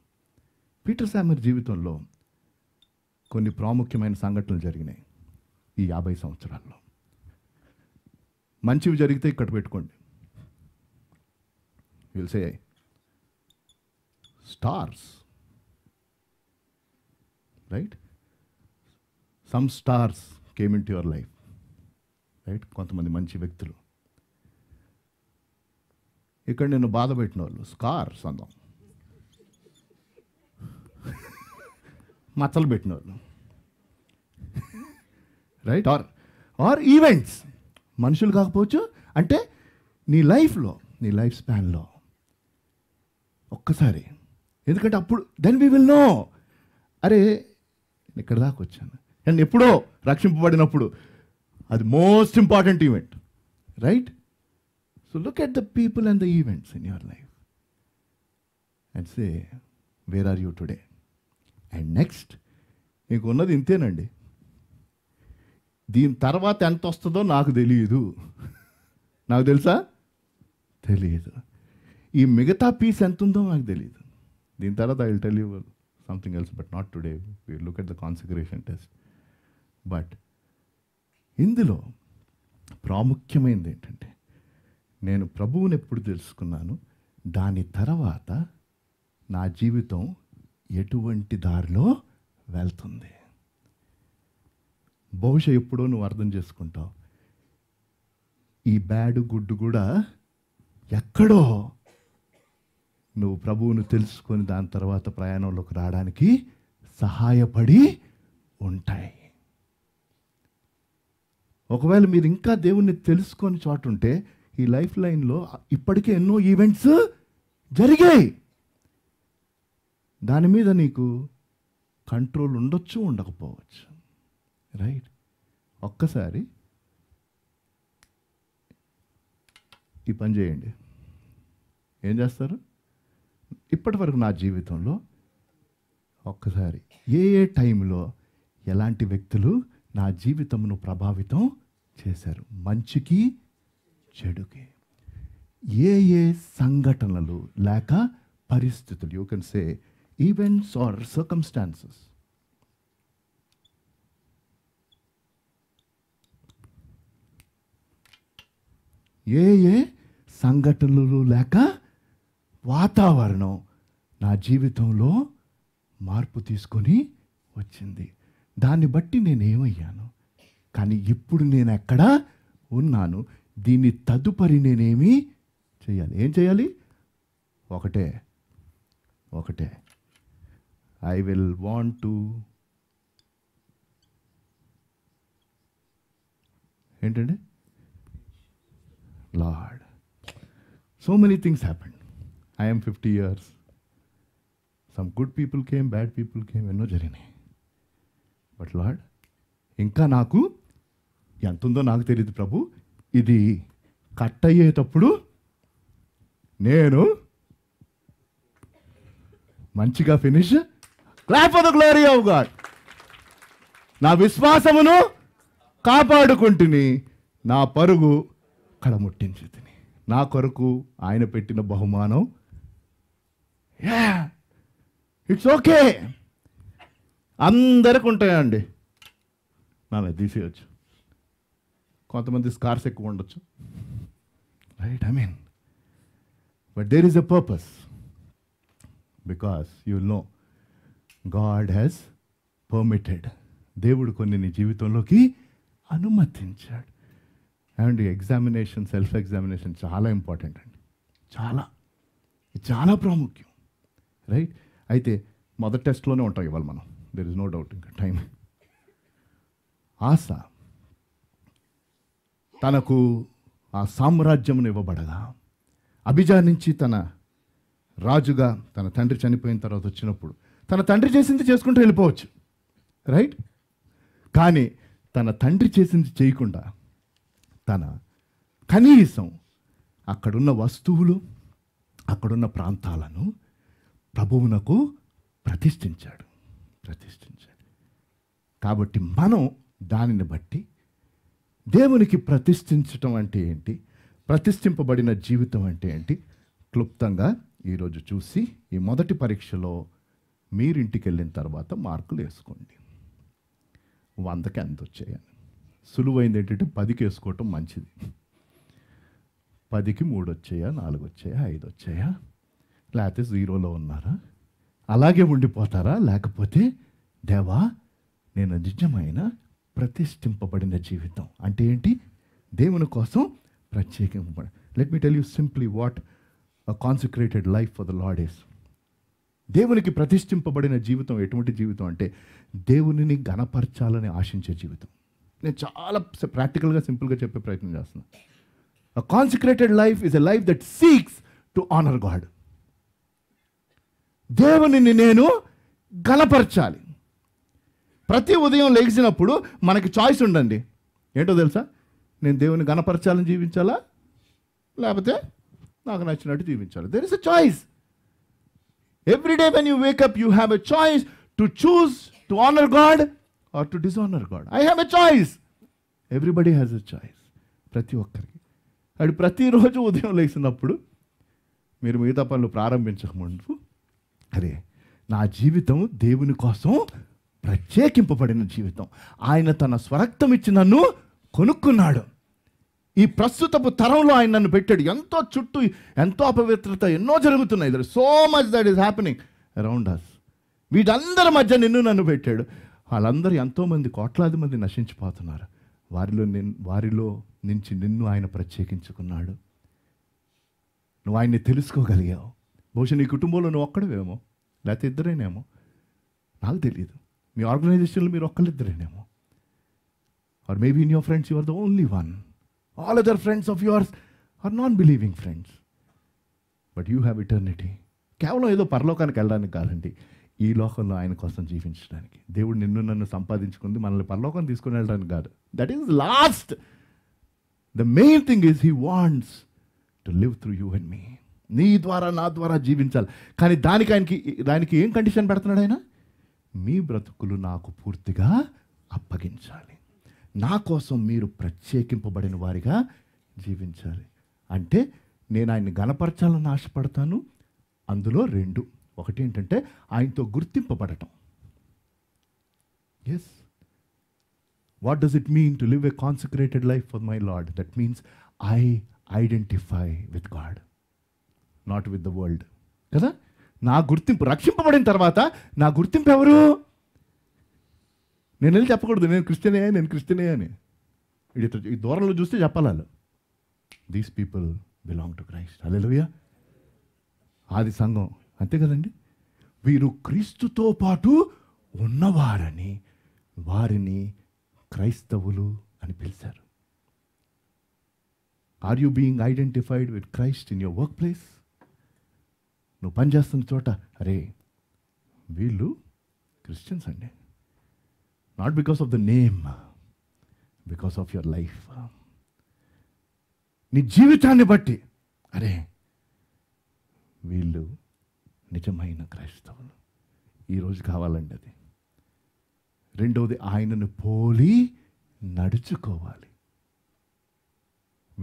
[SPEAKER 1] పీటర్ శామర్ జీవితంలో కొన్ని ప్రాముఖ్యమైన సంఘటనలు జరిగినాయి ఈ యాభై సంవత్సరాల్లో మంచివి జరిగితే ఇక్కడ పెట్టుకోండి తెలిసే stars right some stars came in to your life right కొంతమంది మంచి వ్యక్తులు ఇక్కడ నేను బాధ పెట్టిన వాళ్ళు స్కార్ సొందం మచ్చలు పెట్టిన వాళ్ళు రైట్ ఆర్ ఆర్ ఈవెంట్స్ మనుషులు కాకపోవచ్చు అంటే నీ లైఫ్లో నీ లైఫ్ స్పాన్లో ఒక్కసారి ఎందుకంటే అప్పుడు దెన్ వీ విల్ నో అరే నేను ఇక్కడ దాకా వచ్చాను నేను ఎప్పుడో రక్షింపబడినప్పుడు అది most important event right So look at the people and the events in your life and say, Where are you today? And next మీకు ఉన్నది ఇంతేనండి దీని తర్వాత ఎంత వస్తుందో నాకు తెలియదు నాకు తెలుసా తెలియదు ఈ మిగతా పీస్ ఎంత ఉందో నాకు తెలియదు దీని తర్వాత I tell you something else but not today we look at the consecration test but ఇందులో ప్రాముఖ్యమైనది ఏంటంటే నేను ప్రభువుని ఎప్పుడు తెలుసుకున్నాను దాని తర్వాత నా జీవితం ఎటువంటి దారిలో వెళ్తుంది బహుశా ఎప్పుడో నువ్వు అర్థం చేసుకుంటావు ఈ బ్యాడ్ గుడ్డు కూడా ఎక్కడో నువ్వు ప్రభువును తెలుసుకొని దాని తర్వాత ప్రయాణంలోకి రావడానికి సహాయపడి ఉంటాయి ఒకవేళ మీరు ఇంకా దేవుణ్ణి తెలుసుకొని చోటు ఉంటే ఈ లైఫ్ లైన్లో ఇప్పటికే ఎన్నో ఈవెంట్స్ జరిగాయి దాని మీద నీకు కంట్రోల్ ఉండొచ్చు ఉండకపోవచ్చు రైట్ ఒక్కసారి ఈ పని చేయండి ఏం చేస్తారు ఇప్పటి వరకు నా జీవితంలో ఒక్కసారి ఏ ఏ టైంలో ఎలాంటి వ్యక్తులు నా జీవితంను ప్రభావితం చేశారు మంచికి చెడుకే ఏ ఏ సంఘటనలు లేక పరిస్థితులు you can say events or circumstances ఏ ఏ సంఘటనలు లేక వాతావరణం నా జీవితంలో మార్పు తీసుకొని వచ్చింది దాన్ని బట్టి నేనేమయ్యాను కానీ ఇప్పుడు నేను ఎక్కడ ఉన్నాను దీన్ని తదుపరి నేనేమి చేయాలి ఏం చేయాలి ఒకటే ఒకటే ఐ విల్ వాంట్ టు ఏంటండి Lord so many things happened I'm fifty years some good people came bad people came ఎన్నో జరిగినాయి బట్ లార్డ్ ఇంకా నాకు ఎంత ఉందో నాకు తెలియదు ప్రభు ఇది కట్ అయ్యేటప్పుడు నేను మంచిగా finish clap of the glory of God నా విశ్వాసమును కాపాడుకుంటుని నా పరుగు కడముట్టించు తిని నా కొరకు ఆయన పెట్టిన బహుమానం ఇట్స్ ఓకే అందరికి ఉంటాయండి నా తీసేయచ్చు కొంతమంది స్కార్స్ ఎక్కువ ఉండొచ్చు right I mean but there is a purpose because you know God has permitted దేవుడు కొన్ని నీ జీవితంలోకి అనుమతించాడు అండ్ ఎగ్జామినేషన్ సెల్ఫ్ ఎగ్జామినేషన్ చాలా ఇంపార్టెంట్ అండి చాలా చాలా ప్రాముఖ్యం రైట్ అయితే మొదటి టెస్ట్లోనే ఉంటాం ఇవాళ మనం దెర్ ఇస్ నో డౌట్ ఇంకా టైం ఆశ తనకు ఆ సామ్రాజ్యమును ఇవ్వబడగా అభిజా నుంచి తన రాజుగా తన తండ్రి చనిపోయిన తర్వాత వచ్చినప్పుడు తన తండ్రి చేసింది చేసుకుంటూ వెళ్ళిపోవచ్చు రైట్ కానీ తన తండ్రి చేసింది చేయకుండా తన కనీసం అక్కడున్న వస్తువులు అక్కడున్న ప్రాంతాలను ప్రభువునకు ప్రతిష్ఠించాడు ప్రతిష్ఠించాడు కాబట్టి మనం దానిని బట్టి దేవునికి ప్రతిష్ఠించటం అంటే ఏంటి ప్రతిష్ఠింపబడిన జీవితం అంటే ఏంటి క్లుప్తంగా ఈరోజు చూసి ఈ మొదటి పరీక్షలో మీరింటికి వెళ్ళిన తర్వాత మార్కులు వేసుకోండి వందకి ఎంత వచ్చాయని సులువైంది ఏంటంటే పదికి వేసుకోవటం మంచిది పదికి మూడు వచ్చాయా నాలుగు వచ్చాయా ఐదు వచ్చాయా లేకపోతే జీరోలో ఉన్నారా అలాగే ఉండిపోతారా లేకపోతే దేవా నేను నిజమైన ప్రతిష్ఠింపబడిన జీవితం అంటే ఏంటి దేవుని కోసం ప్రత్యేకింపబడి let me tell you simply what consecrated life for the Lord దేవునికి ప్రతిష్ఠింపబడిన జీవితం ఎటువంటి జీవితం అంటే దేవునిని గణపరచాలని ఆశించే జీవితం నేను చాలా ప్రాక్టికల్గా సింపుల్గా చెప్పే ప్రయత్నం చేస్తున్నాను a consecrated life is a life that seeks to honour God దేవునిని నేను గణపరచాలి ప్రతి ఉదయం లేచినప్పుడు మనకి చాయిస్ ఉండండి ఏంటో తెలుసా నేను దేవుని గణపరచాలని జీవించాలా లేకపోతే నాకు నచ్చినట్టు జీవించాలి there is a choice every day when you wake up you have a choice to choose to honour God or to dishonour God I have a choice everybody has a choice ప్రతి ఒక్కరికి అది ప్రతిరోజు ఉదయం లేచినప్పుడు మీరు మిగతా పనులు ప్రారంభించక ముందు అరే నా జీవితం దేవుని కోసం ప్రత్యేకింపబడిన జీవితం ఆయన తన స్వరక్తం ఇచ్చి నన్ను కొనుక్కున్నాడు ఈ ప్రస్తుతపు తరంలో ఆయన నన్ను పెట్టాడు ఎంతో చుట్టూ ఎంతో అపవిత్రత ఎన్నో జరుగుతున్నాయి there so much that is happening around us వీటందరి మధ్య నిన్ను నన్ను పెట్టాడు వాళ్ళందరూ ఎంతోమంది కోట్లాది మంది నశించిపోతున్నారు వారిలో నిన్ వారిలో నుంచి నిన్ను ఆయన ప్రత్యేకించుకున్నాడు నువ్వు ఆయన్ని తెలుసుకోగలిగావు బహుశా నీ కుటుంబంలో నువ్వు ఒక్కడవేమో లేకపోతే ఇద్దరేనేమో నాకు తెలియదు మీ ఆర్గనైజేషన్లో మీరు ఒక్కరిద్దరేనేమో or maybe in your friends you are the only one all other friends of yours are non believing friends but you have eternity కేవలం ఏదో పరలోకానికి వెళ్ళడానికి కాదండి ఈ లోకంలో ఆయన కోసం జీవించడానికి దేవుడు నిన్ను నన్ను సంపాదించుకుంది మనల్ని పరలోకం తీసుకుని వెళ్ళడానికి కాదు that is last the main thing is he wants to live through you and me నీ ద్వారా నా ద్వారా జీవించాలి కానీ దానికి ఆయనకి దానికి ఏం కండిషన్ పెడుతున్నాడు ఆయన మీ బ్రతుకులు నాకు పూర్తిగా అప్పగించాలి నా కోసం మీరు ప్రత్యేకింపబడిన వారిగా జీవించాలి అంటే నేను ఆయన్ని గనపరచాలని ఆశపడతాను అందులో రెండు ఒకటి ఏంటంటే ఆయనతో గుర్తింపబడటం yes what does it mean to live a consecrated life for my Lord that means I identify with God not with the world కదా నా గుర్తింపు రక్షింపబడిన తర్వాత నా గుర్తింపు ఎవరు నేను వెళ్ళి చెప్పకూడదు నేను క్రిస్టియనే నేను క్రిస్టియనే అని ఈ దూరంలో చూస్తే చెప్పాలి these people belong to Christ alleluia ఆది సంఘం అంతే కదండి వీరు క్రీస్తుతో పాటు ఉన్నవారని వారిని క్రైస్తవులు అని పిలిచారు are you being identified with Christ in your workplace నువ్వు పనిచేస్తున్న చోట అరే వీళ్ళు క్రిస్టియన్స్ అండి not because of the name because of your life నీ జీవితాన్ని బట్టి అరే వీళ్ళు నిజమైన క్రైస్తవులు ఈరోజు కావాలండి అది రెండవది ఆయనను పోలి నడుచుకోవాలి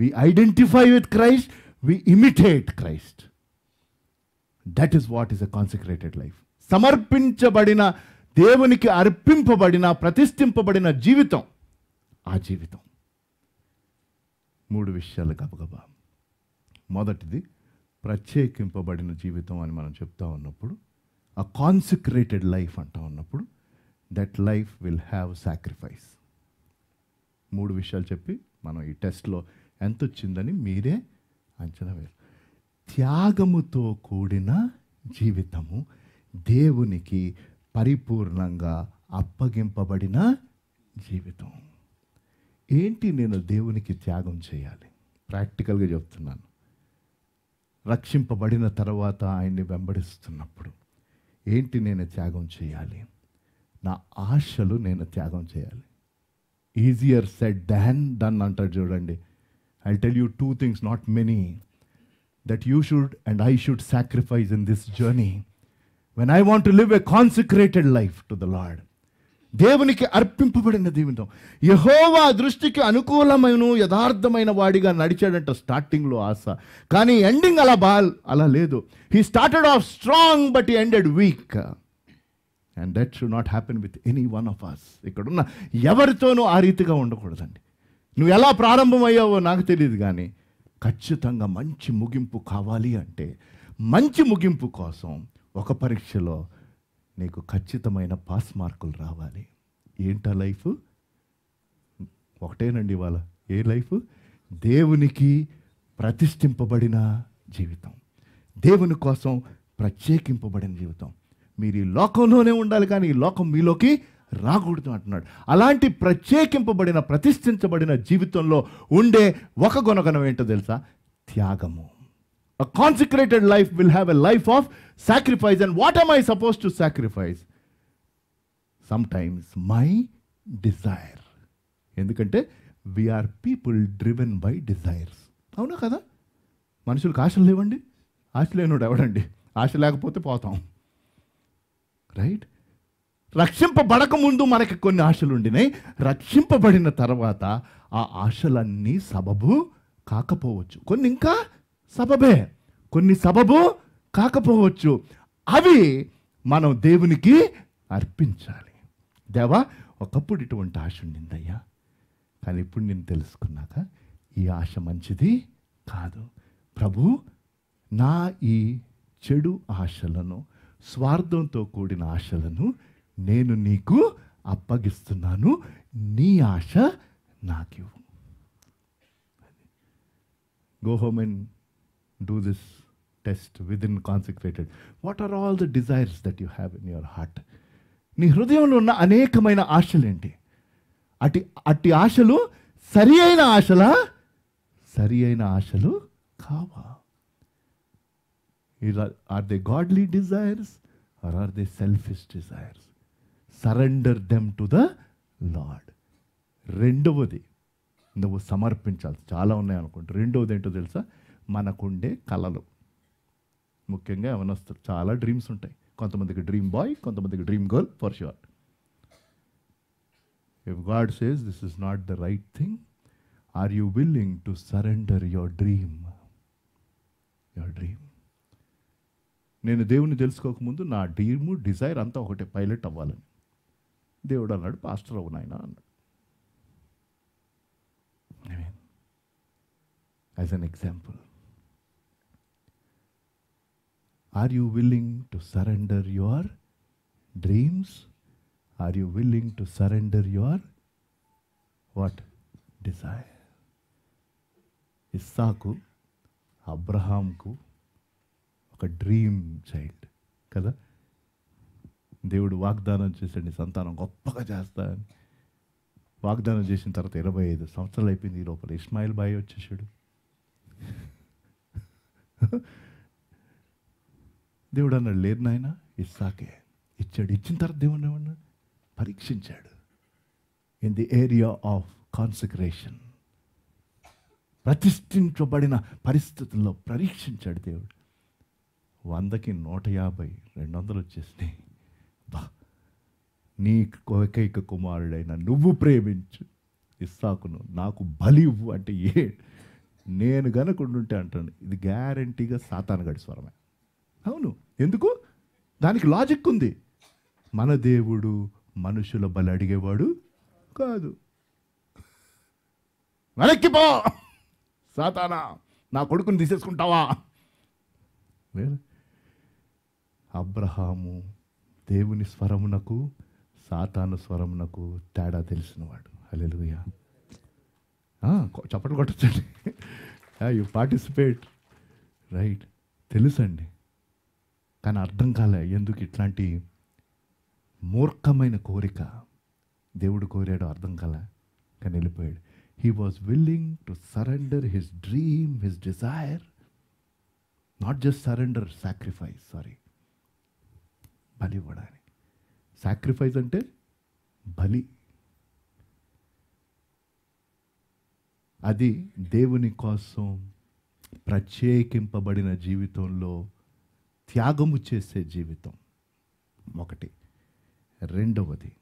[SPEAKER 1] we identify with Christ we imitate Christ that is what is a consecrated life సమర్పించబడిన దేవునికి అర్పింపబడిన ప్రతిష్ఠింపబడిన జీవితం ఆ జీవితం మూడు విషయాలు గబగబా మొదటిది ప్రత్యేకింపబడిన జీవితం అని మనం చెప్తా ఉన్నప్పుడు ఆ కాన్సక్రేటెడ్ లైఫ్ అంటా ఉన్నప్పుడు that life will have sacrifice మూడు విషయాలు చెప్పి మనం ఈ టెస్ట్లో ఎంత వచ్చిందని మీరే అంచనా వేరు త్యాగముతో కూడిన జీవితము దేవునికి పరిపూర్ణంగా అప్పగింపబడిన జీవితం ఏంటి నేను దేవునికి త్యాగం చేయాలి ప్రాక్టికల్గా చెప్తున్నాను రక్షింపబడిన తర్వాత ఆయన్ని వెంబడిస్తున్నప్పుడు ఏంటి నేను త్యాగం చేయాలి నా ఆశలు నేను త్యాగం చేయాలి ఈజియర్ సెట్ దాన్ డన్ అంటారు చూడండి I tell you two things not many that you should and I should sacrifice in this journey when I want to live a consecrated life to the Lord. దేవునికి అర్పింపబడిన దీవితం యహోవా దృష్టికి అనుకూలమైన యథార్థమైన వాడిగా నడిచాడంట స్టార్టింగ్లో ఆశ కానీ ఎండింగ్ అలా బాల్ అలా లేదు he started off strong but ended weak and that should not happen with any one of us ఇక్కడున్న ఎవరితోనూ ఆ రీతిగా ఉండకూడదండి నువ్వు ఎలా ప్రారంభమయ్యావో నాకు తెలియదు కానీ ఖచ్చితంగా మంచి ముగింపు కావాలి అంటే మంచి ముగింపు కోసం ఒక పరీక్షలో నీకు ఖచ్చితమైన పాస్ మార్కులు రావాలి ఏంటా లైఫ్ ఒకటేనండి ఇవాళ ఏ లైఫ్ దేవునికి ప్రతిష్ఠింపబడిన జీవితం దేవుని కోసం ప్రత్యేకింపబడిన జీవితం మీరు ఈ లోకంలోనే ఉండాలి కానీ ఈ లోకం మీలోకి రాకూడదు అంటున్నాడు అలాంటి ప్రత్యేకింపబడిన ప్రతిష్ఠించబడిన జీవితంలో ఉండే ఒక గుణగణం ఏంటో తెలుసా త్యాగము a consecrated life will have a life of sacrifice and what am I suppose to sacrifice sometimes my desire ఎందుకంటే we're people driven by desires అవునా కదా మనుషులకు ఆశలు లేవండి ఆశ లేనుడు ఎవడండి ఆశ లేకపోతే పోతాం రైట్ రక్షింపబడక ముందు మనకి కొన్ని ఆశలు ఉండినాయి రక్షింపబడిన తర్వాత ఆ ఆశలన్నీ సబబు కాకపోవచ్చు కొన్ని ఇంకా సబబే కొన్ని సబబు కాకపోవచ్చు అవి మనం దేవునికి అర్పించాలి దేవా ఒకప్పుడు ఇటువంటి ఆశ ఉండిందయ్యా కానీ ఇప్పుడు నేను తెలుసుకున్నాక ఈ ఆశ మంచిది కాదు ప్రభు నా ఈ చెడు ఆశలను స్వార్థంతో కూడిన ఆశలను నేను నీకు అప్పగిస్తున్నాను నీ ఆశ నాకు go home and do this test with in concentrated what are all the desires that you have in your heart నీ హృదయంలో ఉన్న అనేకమైన ఆశలేంటి అటు అట్టి ఆశలు సరి అయిన ఆశలా సరి అయిన ఆశలు కావా are they godly desires or are they selfish desires surrender them to the Lord రెండవది నువ్వు సమర్పించాలి చాలా ఉన్నాయి అనుకుంటా రెండవది ఏంటో తెలుసా మనకుండే కళలు ముఖ్యంగా యవనస్తులు చాలా డ్రీమ్స్ ఉంటాయి కొంతమందికి డ్రీమ్ బాయ్ కొంతమందికి dream girl for sure if God says this is not the right thing are you willing to surrender your dream your dream నేను దేవుని తెలుసుకోకముందు నా డ్రీము డిజైర్ అంతా ఒకటే పైలట్ అవ్వాలని దేవుడు అన్నాడు పాస్టర్ అవు నాయన అన్నాడు as an example are you willing to surrender your dreams are you willing to surrender your what desire ఇస్సాకు అబ్రహాంకు ఒక డ్రీమ్ చైల్డ్ కదా దేవుడు వాగ్దానం చేశాడు సంతానం గొప్పగా అని వాగ్దానం చేసిన తర్వాత ఇరవై ఐదు సంవత్సరాలు అయిపోయింది ఈ లోపల ఇస్మాయిల్ బాయ్ వచ్చేసాడు దేవుడు అన్నాడు లేదు నాయన ఇస్సాకే ఇచ్చాడు ఇచ్చిన తర్వాత దేవుడు ఏమన్నాడు పరీక్షించాడు in the area of consecration ప్రతిష్ఠించబడిన పరిస్థితుల్లో పరీక్షించాడు దేవుడు వందకి నూట యాభై రెండు వందలు వచ్చేసినాయి అబ్బా నీ ఏకైక కుమారుడైన నువ్వు ప్రేమించు ఇస్సాకును నాకు బలి ఇవ్వు అంటే ఏ నేను కనుకుంటుంటే అంటాను ఇది గ్యారంటీగా గడి స్వరమే అవును ఎందుకు దానికి లాజిక్ ఉంది మన దేవుడు మనుషుల బలి అడిగేవాడు కాదు వెనక్కిపో సాతానా నా కొడుకుని తీసేసుకుంటావా అబ్రహాము దేవుని స్వరమునకు సాతాను స్వరమునకు తేడా తెలిసినవాడు అలెలుయా చప్పట్లు కొట్టచ్చండి యు పార్టిసిపేట్ రైట్ తెలుసండి కానీ అర్థం కాలే ఎందుకు ఇట్లాంటి మూర్ఖమైన కోరిక దేవుడు కోరాడు అర్థం కాలే కానీ వెళ్ళిపోయాడు he was willing to surrender his dream his desire not just surrender sacrifice sorry బలి ఇవ్వడానికి సాక్రిఫైస్ అంటే బలి అది దేవుని కోసం ప్రత్యేకింపబడిన జీవితంలో త్యాగము చేసే జీవితం ఒకటి రెండవది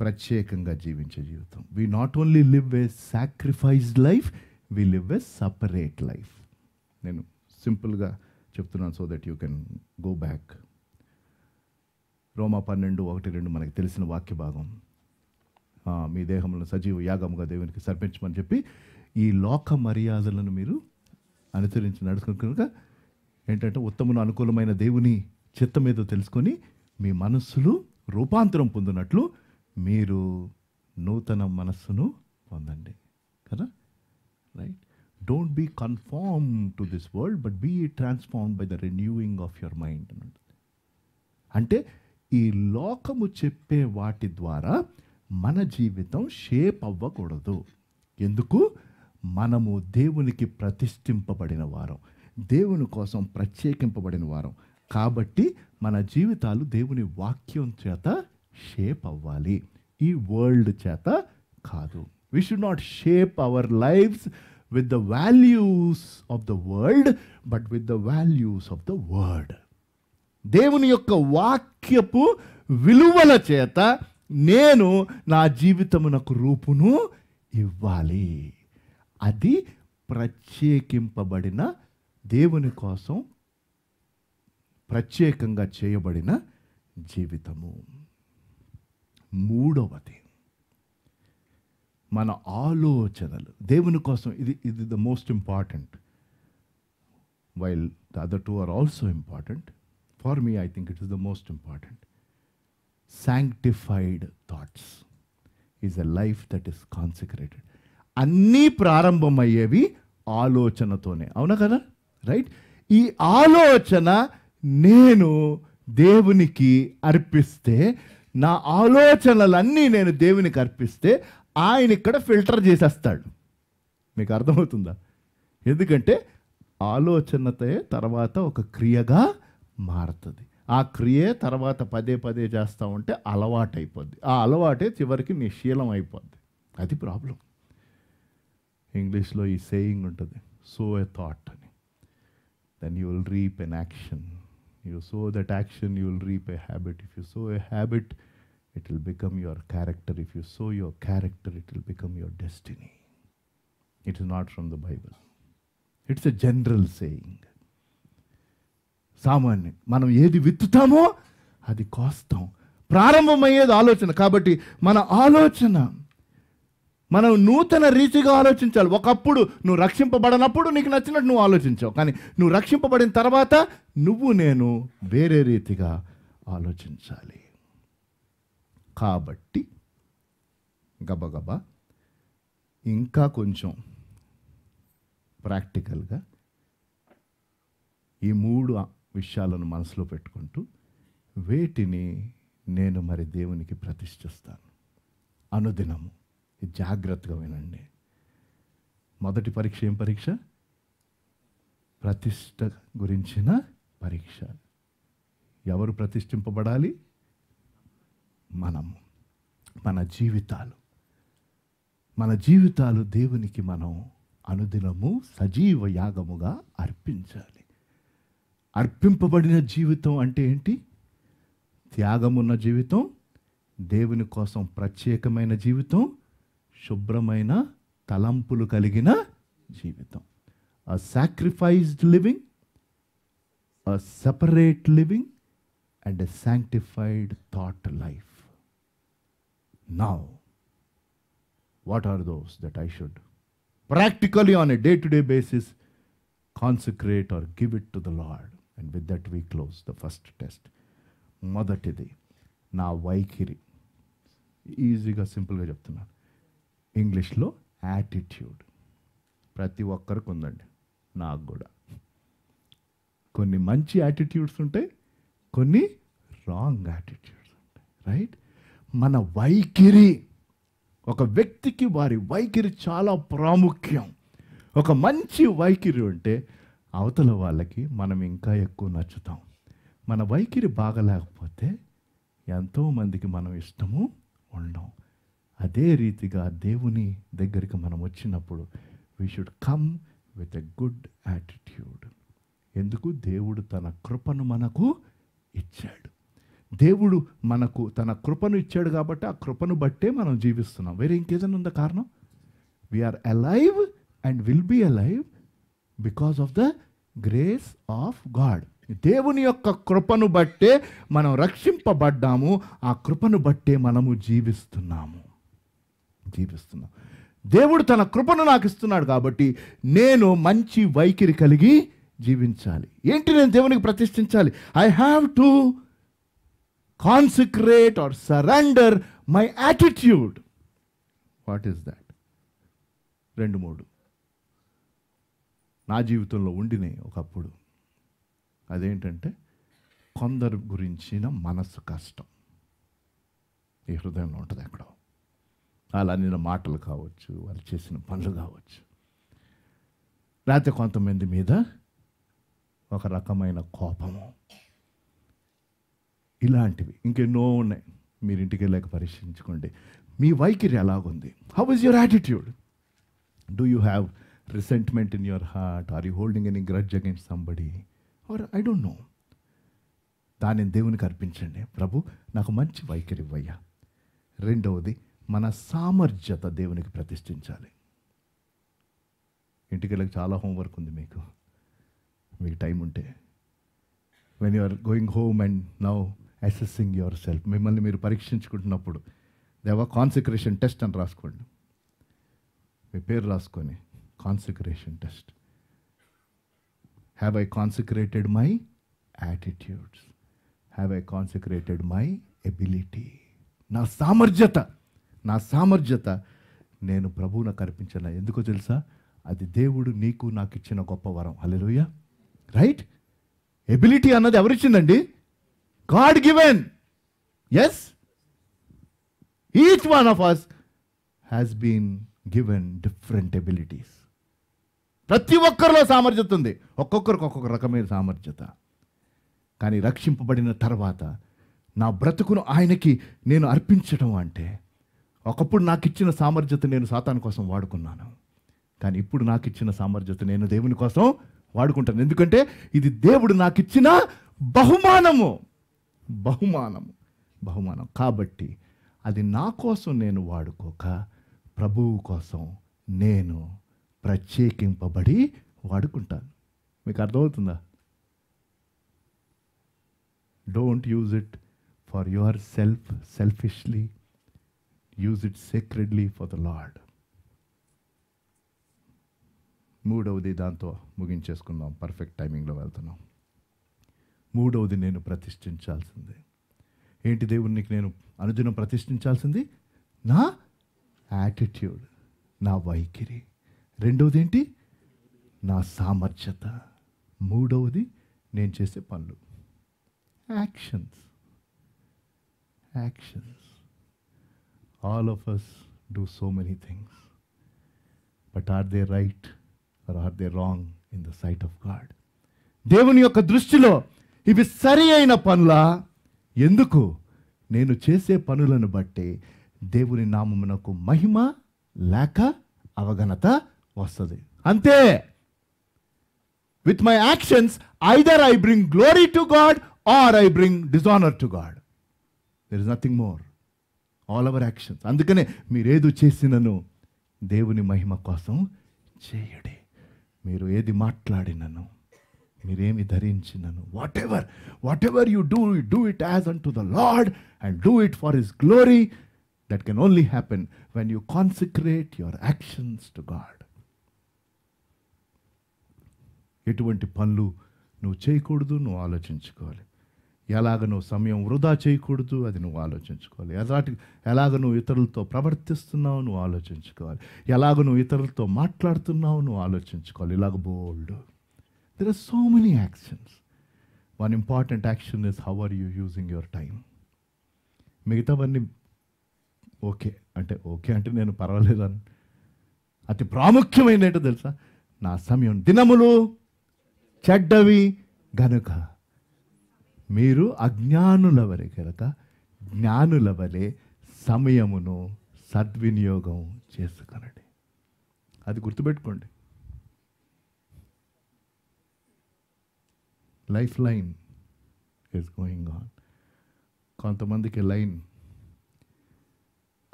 [SPEAKER 1] ప్రత్యేకంగా జీవించే జీవితం we not only live a sacrificed life we live a separate life నేను సింపుల్గా చెప్తున్నాను so that you can go back రోమా పన్నెండు ఒకటి రెండు మనకి తెలిసిన వాక్య భాగం మీ దేహంలో సజీవ యాగముగా దేవునికి సర్పించమని చెప్పి ఈ లోక మర్యాదలను మీరు అనుసరించి నడుచుకుని కనుక ఏంటంటే ఉత్తమును అనుకూలమైన దేవుని చిత్త మీద తెలుసుకొని మీ మనస్సులు రూపాంతరం పొందినట్లు మీరు నూతన మనస్సును పొందండి కదా right don't be conform to this world but be transform by the renewing of your mind అని అంటే ఈ లోకము చెప్పే వాటి ద్వారా మన జీవితం షేప్ అవ్వకూడదు ఎందుకు మనము దేవునికి ప్రతిష్ఠింపబడిన వారం దేవుని కోసం ప్రత్యేకింపబడిన వారం కాబట్టి మన జీవితాలు దేవుని వాక్యం చేత షేప్ అవ్వాలి ఈ వరల్డ్ చేత కాదు we should not shape our lifes with the values of the world, but with the values of the word దేవుని యొక్క వాక్యపు విలువల చేత నేను నా జీవితమునకు రూపును ఇవ్వాలి అది ప్రత్యేకింపబడిన దేవుని కోసం ప్రత్యేకంగా చేయబడిన జీవితము మూడవది మన ఆలోచనలు దేవుని కోసం ఇది ఇది the most important while the other two are also important for me I think it is the most important sanctified thoughts is a life that is consecrated అన్నీ ప్రారంభమయ్యేవి ఆలోచనతోనే అవునా కదా రైట్ ఈ ఆలోచన నేను దేవునికి అర్పిస్తే నా ఆలోచనలన్నీ నేను దేవునికి అర్పిస్తే ఆయన ఇక్కడ ఫిల్టర్ చేసేస్తాడు మీకు అర్థమవుతుందా ఎందుకంటే ఆలోచనతే తర్వాత ఒక క్రియగా మారుతుంది ఆ క్రియే తర్వాత పదే పదే చేస్తూ ఉంటే అలవాటు అయిపోద్ది ఆ అలవాటే చివరికి నిశీలం అయిపోద్ది అది ప్రాబ్లం ఇంగ్లీష్లో ఈ సేయింగ్ ఉంటుంది సో ఎ థాట్ అని then you will reap an action you sow that action you will reap a habit if you sow a habit it will become your character if you sow your character it will become your destiny it is not from the Bible it's a general saying సామాన్యం మనం ఏది విత్తుతామో అది కోస్తాం ప్రారంభమయ్యేది ఆలోచన కాబట్టి మన ఆలోచన మనం నూతన రీతిగా ఆలోచించాలి ఒకప్పుడు నువ్వు రక్షింపబడినప్పుడు నీకు నచ్చినట్టు నువ్వు ఆలోచించావు కానీ నువ్వు రక్షింపబడిన తర్వాత నువ్వు నేను వేరే రీతిగా ఆలోచించాలి కాబట్టి గబగబా ఇంకా కొంచెం ప్రాక్టికల్గా ఈ మూడు విషయాలను మనసులో పెట్టుకుంటూ వేటిని నేను మరి దేవునికి ప్రతిష్ఠిస్తాను అనుదినము జాగ్రత్తగా వినండి మొదటి పరీక్ష ఏం పరీక్ష ప్రతిష్ట గురించిన పరీక్ష ఎవరు ప్రతిష్ఠింపబడాలి మనము మన జీవితాలు మన జీవితాలు దేవునికి మనం అనుదినము సజీవ యాగముగా అర్పించాలి అర్పింపబడిన జీవితం అంటే ఏంటి త్యాగమున్న జీవితం దేవుని కోసం ప్రత్యేకమైన జీవితం శుభ్రమైన తలంపులు కలిగిన జీవితం a sacrificed living a separate living and a sanctified thought life now. What are those that I should practically on a day to day basis consecrate or give it to the Lord? And with that, we close the first test. మొదటిది నా వైఖరి ఈజీగా సింపుల్గా చెప్తున్నాను ఇంగ్లీష్లో attitude ప్రతి ఒక్కరికి ఉందండి నాకు కూడా కొన్ని మంచి యాటిట్యూడ్స్ ఉంటాయి కొన్ని రాంగ్ యాటిట్యూడ్స్ ఉంటాయి రైట్ మన వైఖరి ఒక వ్యక్తికి వారి వైఖరి చాలా ప్రాముఖ్యం ఒక మంచి వైఖరి ఉంటే అవతల వాళ్ళకి మనం ఇంకా ఎక్కువ నచ్చుతాం మన వైఖరి బాగలేకపోతే ఎంతోమందికి మనం ఇష్టము ఉండం అదే రీతిగా దేవుని దగ్గరికి మనం వచ్చినప్పుడు we should come with a good attitude ఎందుకు దేవుడు తన కృపను మనకు ఇచ్చాడు దేవుడు మనకు తన కృపను ఇచ్చాడు కాబట్టి ఆ కృపను బట్టే మనం జీవిస్తున్నాం వేరే ఇంకేదైనా ఉందా కారణం we are alive and will be alive because of the grace of God దేవుని యొక్క కృపను బట్టే మనం రక్షింపబడ్డాము ఆ కృపను బట్టే మనము జీవిస్తున్నాము జీవిస్తున్నాం దేవుడు తన కృపను నాకు ఇస్తున్నాడు కాబట్టి నేను మంచి వైఖరి కలిగి జీవించాలి ఏంటి నేను దేవునికి ప్రతిష్ఠించాలి I have to consecrate or surrender my attitude what is that రెండు మూడు నా జీవితంలో ఉండినాయి ఒకప్పుడు అదేంటంటే కొందరు గురించిన మనసు కష్టం ఈ హృదయంలో ఉంటుంది ఎక్కడో అలా నిన్న మాటలు కావచ్చు వాళ్ళు చేసిన పనులు కావచ్చు లేకపోతే కొంతమంది మీద ఒక రకమైన కోపము ఇలాంటివి ఇంకెన్నో ఉన్నాయి మీరు ఇంటికి వెళ్ళాక పరీక్షించుకోండి మీ వైఖరి ఎలాగుంది how is your attitude do you have resentment in your heart are you holding any grudge against somebody or I don't know దాన్ని దేవునికి అర్పించండి ప్రభు నాకు మంచి వైఖరి ఇవ్వయ్యా రెండవది మన సామర్థ్యత దేవునికి ప్రతిష్ఠించాలి ఇంటికి వెళ్ళక చాలా హోంవర్క్ ఉంది మీకు మీకు టైం ఉంటే when you are going home and now assessing yourself మిమ్మల్ని మీరు పరీక్షించుకుంటున్నప్పుడు దేవా కాన్సిక్రేషన్ టెస్ట్ అని రాసుకోండి మీ పేరు రాసుకొని consecration test have I consecrated my attitudes have I consecrated my ability నా సామర్థ్యత నా సామర్థ్యత నేను ప్రభువున కనిపించిన ఎందుకో తెలుసా అది దేవుడు నీకు నాకు ఇచ్చిన గొప్ప వరం హలో రైట్ ఎబిలిటీ అన్నది ఎవరిచ్చిందండి God given yes each one of us has been given different abilities ప్రతి ఒక్కరిలో సామర్థ్యత ఉంది ఒక్కొక్కరికి ఒక్కొక్క రకమైన సామర్థ్యత కానీ రక్షింపబడిన తర్వాత నా బ్రతుకును ఆయనకి నేను అర్పించడం అంటే ఒకప్పుడు నాకు ఇచ్చిన సామర్థ్యత నేను సాతాను కోసం వాడుకున్నాను కానీ ఇప్పుడు నాకు ఇచ్చిన సామర్థ్యత నేను దేవుని కోసం వాడుకుంటాను ఎందుకంటే ఇది దేవుడు నాకు ఇచ్చిన బహుమానము బహుమానము బహుమానం కాబట్టి అది నా కోసం నేను వాడుకోక ప్రభువు కోసం నేను ప్రత్యేకింపబడి వాడుకుంటాను మీకు అర్థమవుతుందా don't use it for yourself selfishly use it sacredly for the Lord మూడవది దాంతో ముగించేసుకుందాం పర్ఫెక్ట్ టైమింగ్లో వెళ్తున్నాం మూడవది నేను ప్రతిష్ఠించాల్సిందే ఏంటి దేవునికి నేను అనుదినం ప్రతిష్ఠించాల్సింది నా యాటిట్యూడ్ నా వైఖరి రెండవది ఏంటి నా సామర్థ్యత మూడవది నేను చేసే పనులు actions actions all of us do so many things but are they right or are they wrong in the sight of God దేవుని యొక్క దృష్టిలో ఇవి సరి అయిన పనులా ఎందుకు నేను చేసే పనులను బట్టి దేవుని నామమునకు మహిమ లేక అవగనత వస్తుంది అంతే with my actions either I bring glory to God or I bring dishonour to God there is nothing more all our actions అందుకనే మీరేదు చేసినను దేవుని మహిమ కోసం చేయడే మీరు ఏది మాట్లాడినను మీరేమి ధరించినను whatever whatever you do do it as unto the Lord and do it for his glory that can only happen when you consecrate your actions to God ఎటువంటి పనులు నువ్వు చేయకూడదు నువ్వు ఆలోచించుకోవాలి ఎలాగ నువ్వు సమయం వృధా చేయకూడదు అది నువ్వు ఆలోచించుకోవాలి ఎలాంటి ఎలాగ నువ్వు ఇతరులతో ప్రవర్తిస్తున్నావు నువ్వు ఆలోచించుకోవాలి ఎలాగ నువ్వు ఇతరులతో మాట్లాడుతున్నావు నువ్వు ఆలోచించుకోవాలి ఇలాగ bold There are so many actions. One important action is how are you using your time. మిగతావన్నీ ఓకే అంటే ఓకే అంటే నేను పర్వాలేదు అని అతి ప్రాముఖ్యమైన ఏంటో తెలుసా నా సమయం దినములు చెడ్డవి గనుక మీరు అజ్ఞానుల వలె కనుక జ్ఞానుల వలె సమయమును సద్వినియోగం చేసుకొనండి అది గుర్తుపెట్టుకోండి life line is going on కొంతమందికి లైన్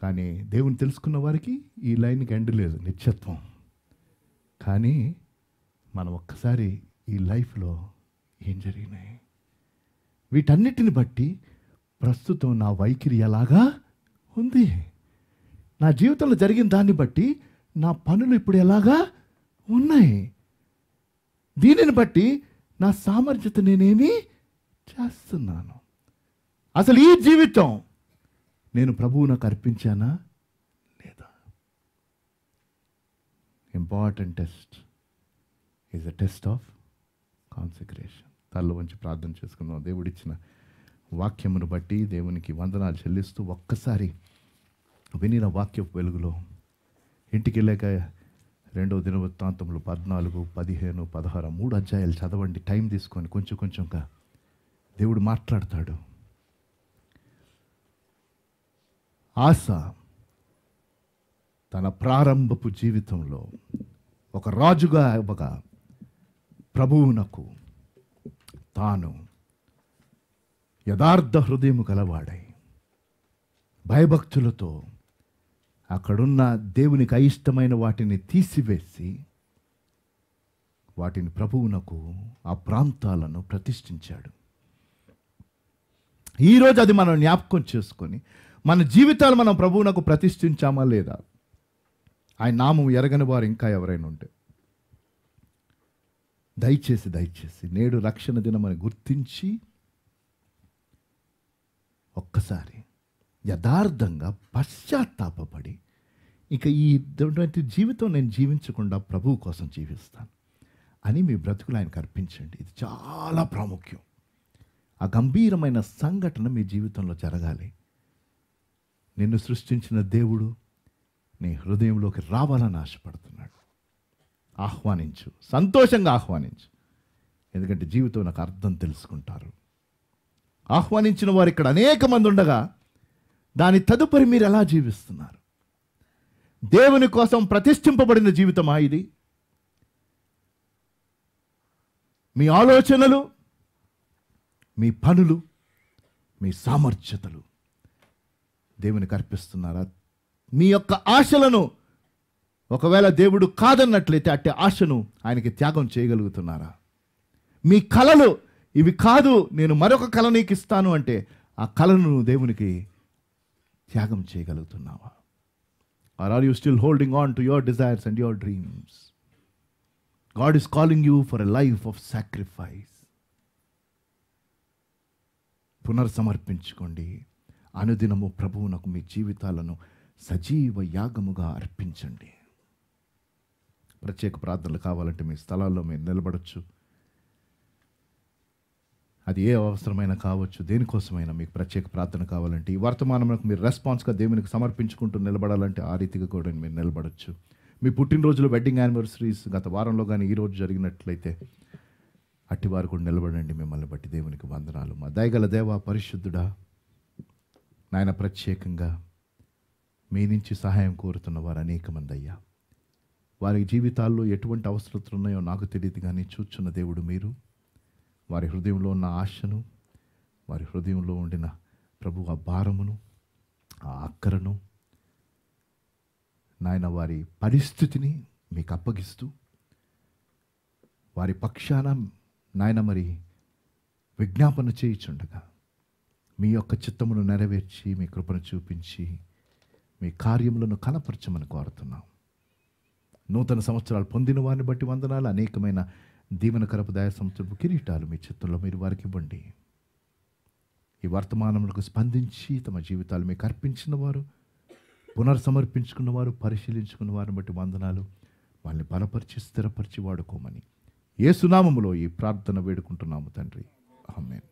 [SPEAKER 1] కానీ దేవుని తెలుసుకున్న వారికి ఈ లైన్కి ఎండ్ లేదు నిత్యత్వం కానీ మనం ఒక్కసారి ఈ లైఫ్లో ఏం జరిగినాయి వీటన్నిటిని బట్టి ప్రస్తుతం నా వైఖరి ఎలాగా ఉంది నా జీవితంలో జరిగిన దాన్ని బట్టి నా పనులు ఇప్పుడు ఎలాగా ఉన్నాయి దీనిని బట్టి నా సామర్థ్యత నేనేమి చేస్తున్నాను అసలు ఈ జీవితం నేను ప్రభువు నాకు అర్పించానా లేదా important test is a test of consecration తల్లో వంచి ప్రార్థన చేసుకుందాం దేవుడిచ్చిన వాక్యమును బట్టి దేవునికి వందనాలు చెల్లిస్తూ ఒక్కసారి వినిన వాక్యపు వెలుగులో ఇంటికి వెళ్ళాక రెండవ దినవృత్తాంతములు పద్నాలుగు పదిహేను పదహారు మూడు అధ్యాయాలు చదవండి టైం తీసుకొని కొంచెం కొంచెంగా దేవుడు మాట్లాడతాడు ఆశ తన ప్రారంభపు జీవితంలో ఒక రాజుగా ఒక ప్రభువునకు తాను యథార్థ హృదయం గలవాడై భయభక్తులతో అక్కడున్న దేవునికి అయిష్టమైన వాటిని తీసివేసి వాటిని ప్రభువునకు ఆ ప్రాంతాలను ప్రతిష్ఠించాడు ఈరోజు అది మనం జ్ఞాపకం చేసుకొని మన జీవితాలు మనం ప్రభువునకు ప్రతిష్ఠించామా లేదా ఆయన నామం ఎరగని వారు ఇంకా ఎవరైనా ఉంటే దయచేసి దయచేసి నేడు రక్షణ దినమని గుర్తించి ఒక్కసారి యథార్థంగా పశ్చాత్తాపడి ఇక ఈ ఇటువంటి జీవితం నేను జీవించకుండా ప్రభువు కోసం జీవిస్తాను అని మీ బ్రతుకులు ఆయనకు అర్పించండి ఇది చాలా ప్రాముఖ్యం ఆ గంభీరమైన సంఘటన మీ జీవితంలో జరగాలి నిన్ను సృష్టించిన దేవుడు నీ హృదయంలోకి రావాలని ఆశపడుతున్నాడు ఆహ్వానించు సంతోషంగా ఆహ్వానించు ఎందుకంటే జీవితం నాకు అర్థం తెలుసుకుంటారు ఆహ్వానించిన వారు ఇక్కడ అనేక మంది ఉండగా దాని తదుపరి మీరు ఎలా జీవిస్తున్నారు దేవుని కోసం ప్రతిష్ఠింపబడిన జీవితమా ఇది మీ ఆలోచనలు మీ పనులు మీ సామర్థ్యతలు దేవునికి అర్పిస్తున్నారా మీ యొక్క ఆశలను ఒకవేళ దేవుడు కాదన్నట్లయితే అట్టి ఆశను ఆయనకి త్యాగం చేయగలుగుతున్నారా మీ కళలు ఇవి కాదు నేను మరొక కళ నీకు ఇస్తాను అంటే ఆ కళను దేవునికి త్యాగం చేయగలుగుతున్నావా Or are you still holding on to your desires and your dreams? God is calling you for a life of sacrifice. పునర్సమర్పించుకోండి అనుదినము ప్రభువునకు మీ జీవితాలను సజీవ యాగముగా అర్పించండి ప్రత్యేక ప్రార్థనలు కావాలంటే మీ స్థలాల్లో మీరు నిలబడచ్చు అది ఏ అవసరమైనా కావచ్చు దేనికోసమైనా మీకు ప్రత్యేక ప్రార్థన కావాలంటే ఈ వర్తమానంలో మీరు రెస్పాన్స్గా దేవునికి సమర్పించుకుంటూ నిలబడాలంటే ఆ రీతిగా కూడా మీరు నిలబడచ్చు మీ పుట్టినరోజులో వెడ్డింగ్ యానివర్సరీస్ గత వారంలో కానీ ఈరోజు జరిగినట్లయితే అట్టి వారు కూడా నిలబడండి మిమ్మల్ని బట్టి దేవునికి వందనాలు మా దయగల దేవ పరిశుద్ధుడా నాయన ప్రత్యేకంగా మీ నుంచి సహాయం కోరుతున్న వారు అనేక మంది అయ్యా వారి జీవితాల్లో ఎటువంటి అవసరతలు ఉన్నాయో నాకు తెలియదు కానీ చూచున్న దేవుడు మీరు వారి హృదయంలో ఉన్న ఆశను వారి హృదయంలో ఉండిన ప్రభు ఆ భారమును ఆ అక్కరను నాయన వారి పరిస్థితిని మీకు అప్పగిస్తూ వారి పక్షాన నాయన మరి విజ్ఞాపన చేయించుండగా మీ యొక్క చిత్తమును నెరవేర్చి మీ కృపను చూపించి మీ కార్యములను కనపరచమని కోరుతున్నాం నూతన సంవత్సరాలు పొందిన వారిని బట్టి వందనాలు అనేకమైన దీవెనకరపు దయ సంస్థ కిరీటాలు మీ చిత్తంలో మీరు వారికి ఇవ్వండి ఈ వర్తమానములకు స్పందించి తమ జీవితాలు మీకు అర్పించిన వారు పునర్సమర్పించుకున్నవారు వారు బట్టి వందనాలు వాళ్ళని బలపరిచి స్థిరపరిచి వాడుకోమని ఏ సునామములో ఈ ప్రార్థన వేడుకుంటున్నాము తండ్రి ఆమెన్